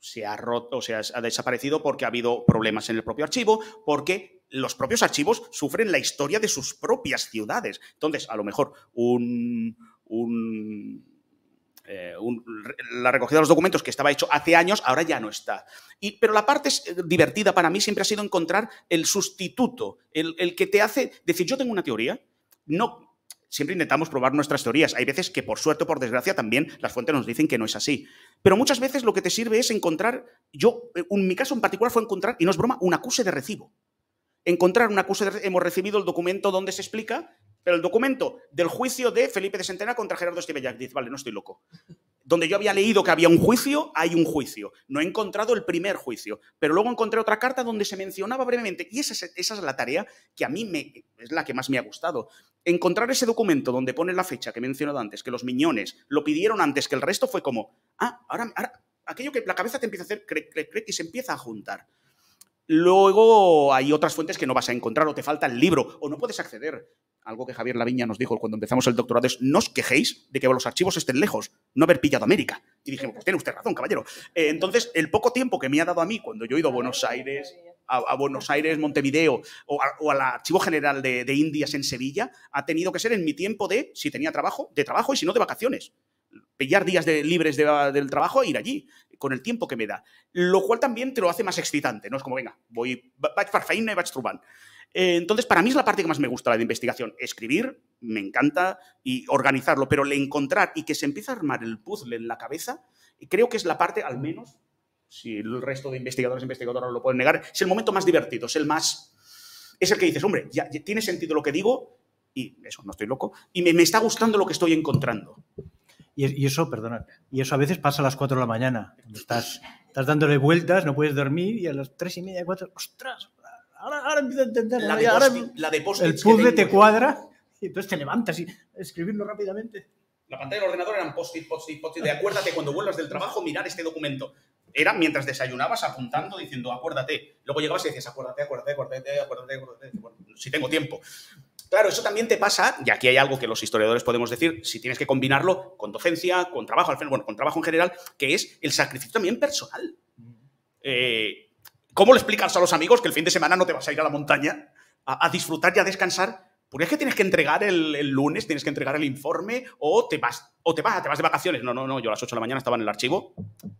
se ha roto, o sea, ha desaparecido porque ha habido problemas en el propio archivo, porque los propios archivos sufren la historia de sus propias ciudades. Entonces, a lo mejor un, eh, la recogida de los documentos que estaba hecho hace años, ahora ya no está. pero la parte eh, divertida para mí siempre ha sido encontrar el sustituto, el, el, que te hace decir, yo tengo una teoría, no, siempre intentamos probar nuestras teorías. Hay veces que, por suerte o por desgracia, también las fuentes nos dicen que no es así. Pero muchas veces lo que te sirve es encontrar, yo, en eh, mi caso en particular fue encontrar, y no es broma, un acuse de recibo. Encontrar un acuse de recibo, hemos recibido el documento donde se explica, pero el documento del juicio de Felipe de Centena contra Gerardo Estibellac. Dice, vale, no estoy loco. Donde yo había leído que había un juicio, hay un juicio. No he encontrado el primer juicio, pero luego encontré otra carta donde se mencionaba brevemente, y esa es, la tarea que a mí me, es la que más me ha gustado. Encontrar ese documento donde pone la fecha que he mencionado antes, que los miñones lo pidieron antes que el resto, fue como, ah, ahora, ahora aquello que la cabeza te empieza a hacer, y se empieza a juntar. Luego hay otras fuentes que no vas a encontrar o te falta el libro o no puedes acceder algo que Javier Laviña nos dijo cuando empezamos el doctorado es no os quejéis de que los archivos estén lejos, no haber pillado América. Y dije, pues tiene usted razón, caballero. Eh, entonces, el poco tiempo que me ha dado a mí cuando yo he ido a Buenos Aires, a, Buenos Aires, Montevideo o, al Archivo General de, Indias en Sevilla, ha tenido que ser en mi tiempo de, si tenía trabajo, de trabajo y si no, de vacaciones pillar días libres del trabajo e ir allí, con el tiempo que me da. Lo cual también te lo hace más excitante, ¿no? Es como, venga, voy, vaig Farfaina y y eh, entonces, para mí es la parte que más me gusta, la de investigación. Escribir, me encanta, y organizarlo, pero le encontrar y que se empiece a armar el puzzle en la cabeza, creo que es la parte, al menos, si el resto de investigadores e investigadoras lo pueden negar, es el momento más divertido, es el más... Es el que dices, hombre, ya, tiene sentido lo que digo, y eso, no estoy loco, y me, está gustando lo que estoy encontrando. Y, eso, perdona, y eso a veces pasa a las 4 de la mañana. Estás, estás dándole vueltas, no puedes dormir y a las 3 y media, 4, ostras, ahora, empiezo a entender. La, El puzzle te cuadra y entonces te levantas y escribirlo rápidamente. La pantalla del ordenador eran post-it, post-it, post-it. De acuérdate cuando vuelvas del trabajo, mirar este documento. Era mientras desayunabas apuntando, diciendo acuérdate. Luego llegabas y decías acuérdate, acuérdate, acuérdate, acuérdate, acuérdate. si tengo tiempo. Claro, eso también te pasa, y aquí hay algo que los historiadores podemos decir, si tienes que combinarlo con docencia, con trabajo, al final, bueno, con trabajo en general, que es el sacrificio también personal. Mm. Eh, ¿Cómo le explicas a los amigos que el fin de semana no te vas a ir a la montaña a, disfrutar y a descansar? Porque es que tienes que entregar el, lunes, tienes que entregar el informe o te vas, o te vas, te vas de vacaciones. No, no, no, yo a las 8 de la mañana estaba en el archivo.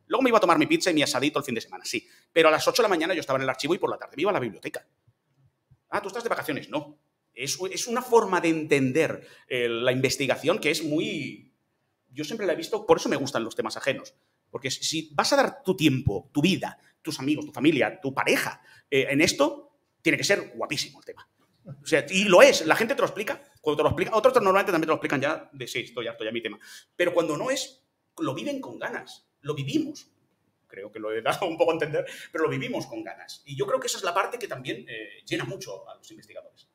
Luego me iba a tomar mi pizza y mi asadito el fin de semana, sí. Pero a las 8 de la mañana yo estaba en el archivo y por la tarde me iba a la biblioteca. Ah, tú estás de vacaciones, no. Es, una forma de entender eh, la investigación que es muy... Yo siempre la he visto, por eso me gustan los temas ajenos. Porque si vas a dar tu tiempo, tu vida, tus amigos, tu familia, tu pareja eh, en esto, tiene que ser guapísimo el tema. O sea, y lo es, la gente te lo explica, cuando te lo explica, otros normalmente también te lo explican ya de sí, estoy harto ya mi tema. Pero cuando no es, lo viven con ganas, lo vivimos. Creo que lo he dado un poco a entender, pero lo vivimos con ganas. Y yo creo que esa es la parte que también eh, llena mucho a los investigadores.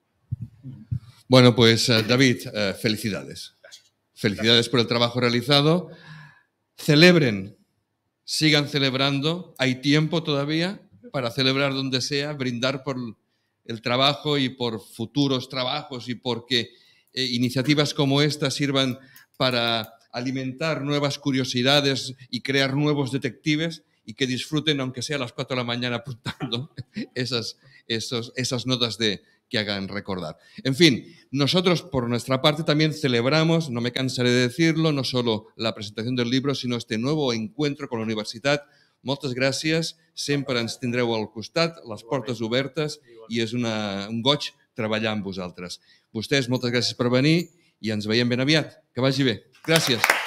Bueno, pues eh, David, felicidades. Gracias. Felicidades por el trabajo realizado. Celebren sigan celebrando, hay tiempo todavía para celebrar donde sea, brindar por el trabajo y por futuros trabajos y porque eh, iniciativas como esta sirvan para alimentar nuevas curiosidades y crear nuevos detectives y que disfruten, aunque sea a las 4 de la mañana, apuntando esas, esas notas de, que hagan recordar. En fin, nosotros por nuestra parte también celebramos, no me cansaré de decirlo, no solo la presentación del libro, sino este nuevo encuentro con la universitat. Moltes gràcies, sempre ens tindreu al costat, les portes obertes, i és una, un goig treballar amb vosaltres. Vostès, moltes gràcies per venir i ens veiem ben aviat. Que vagi bé. Gràcies.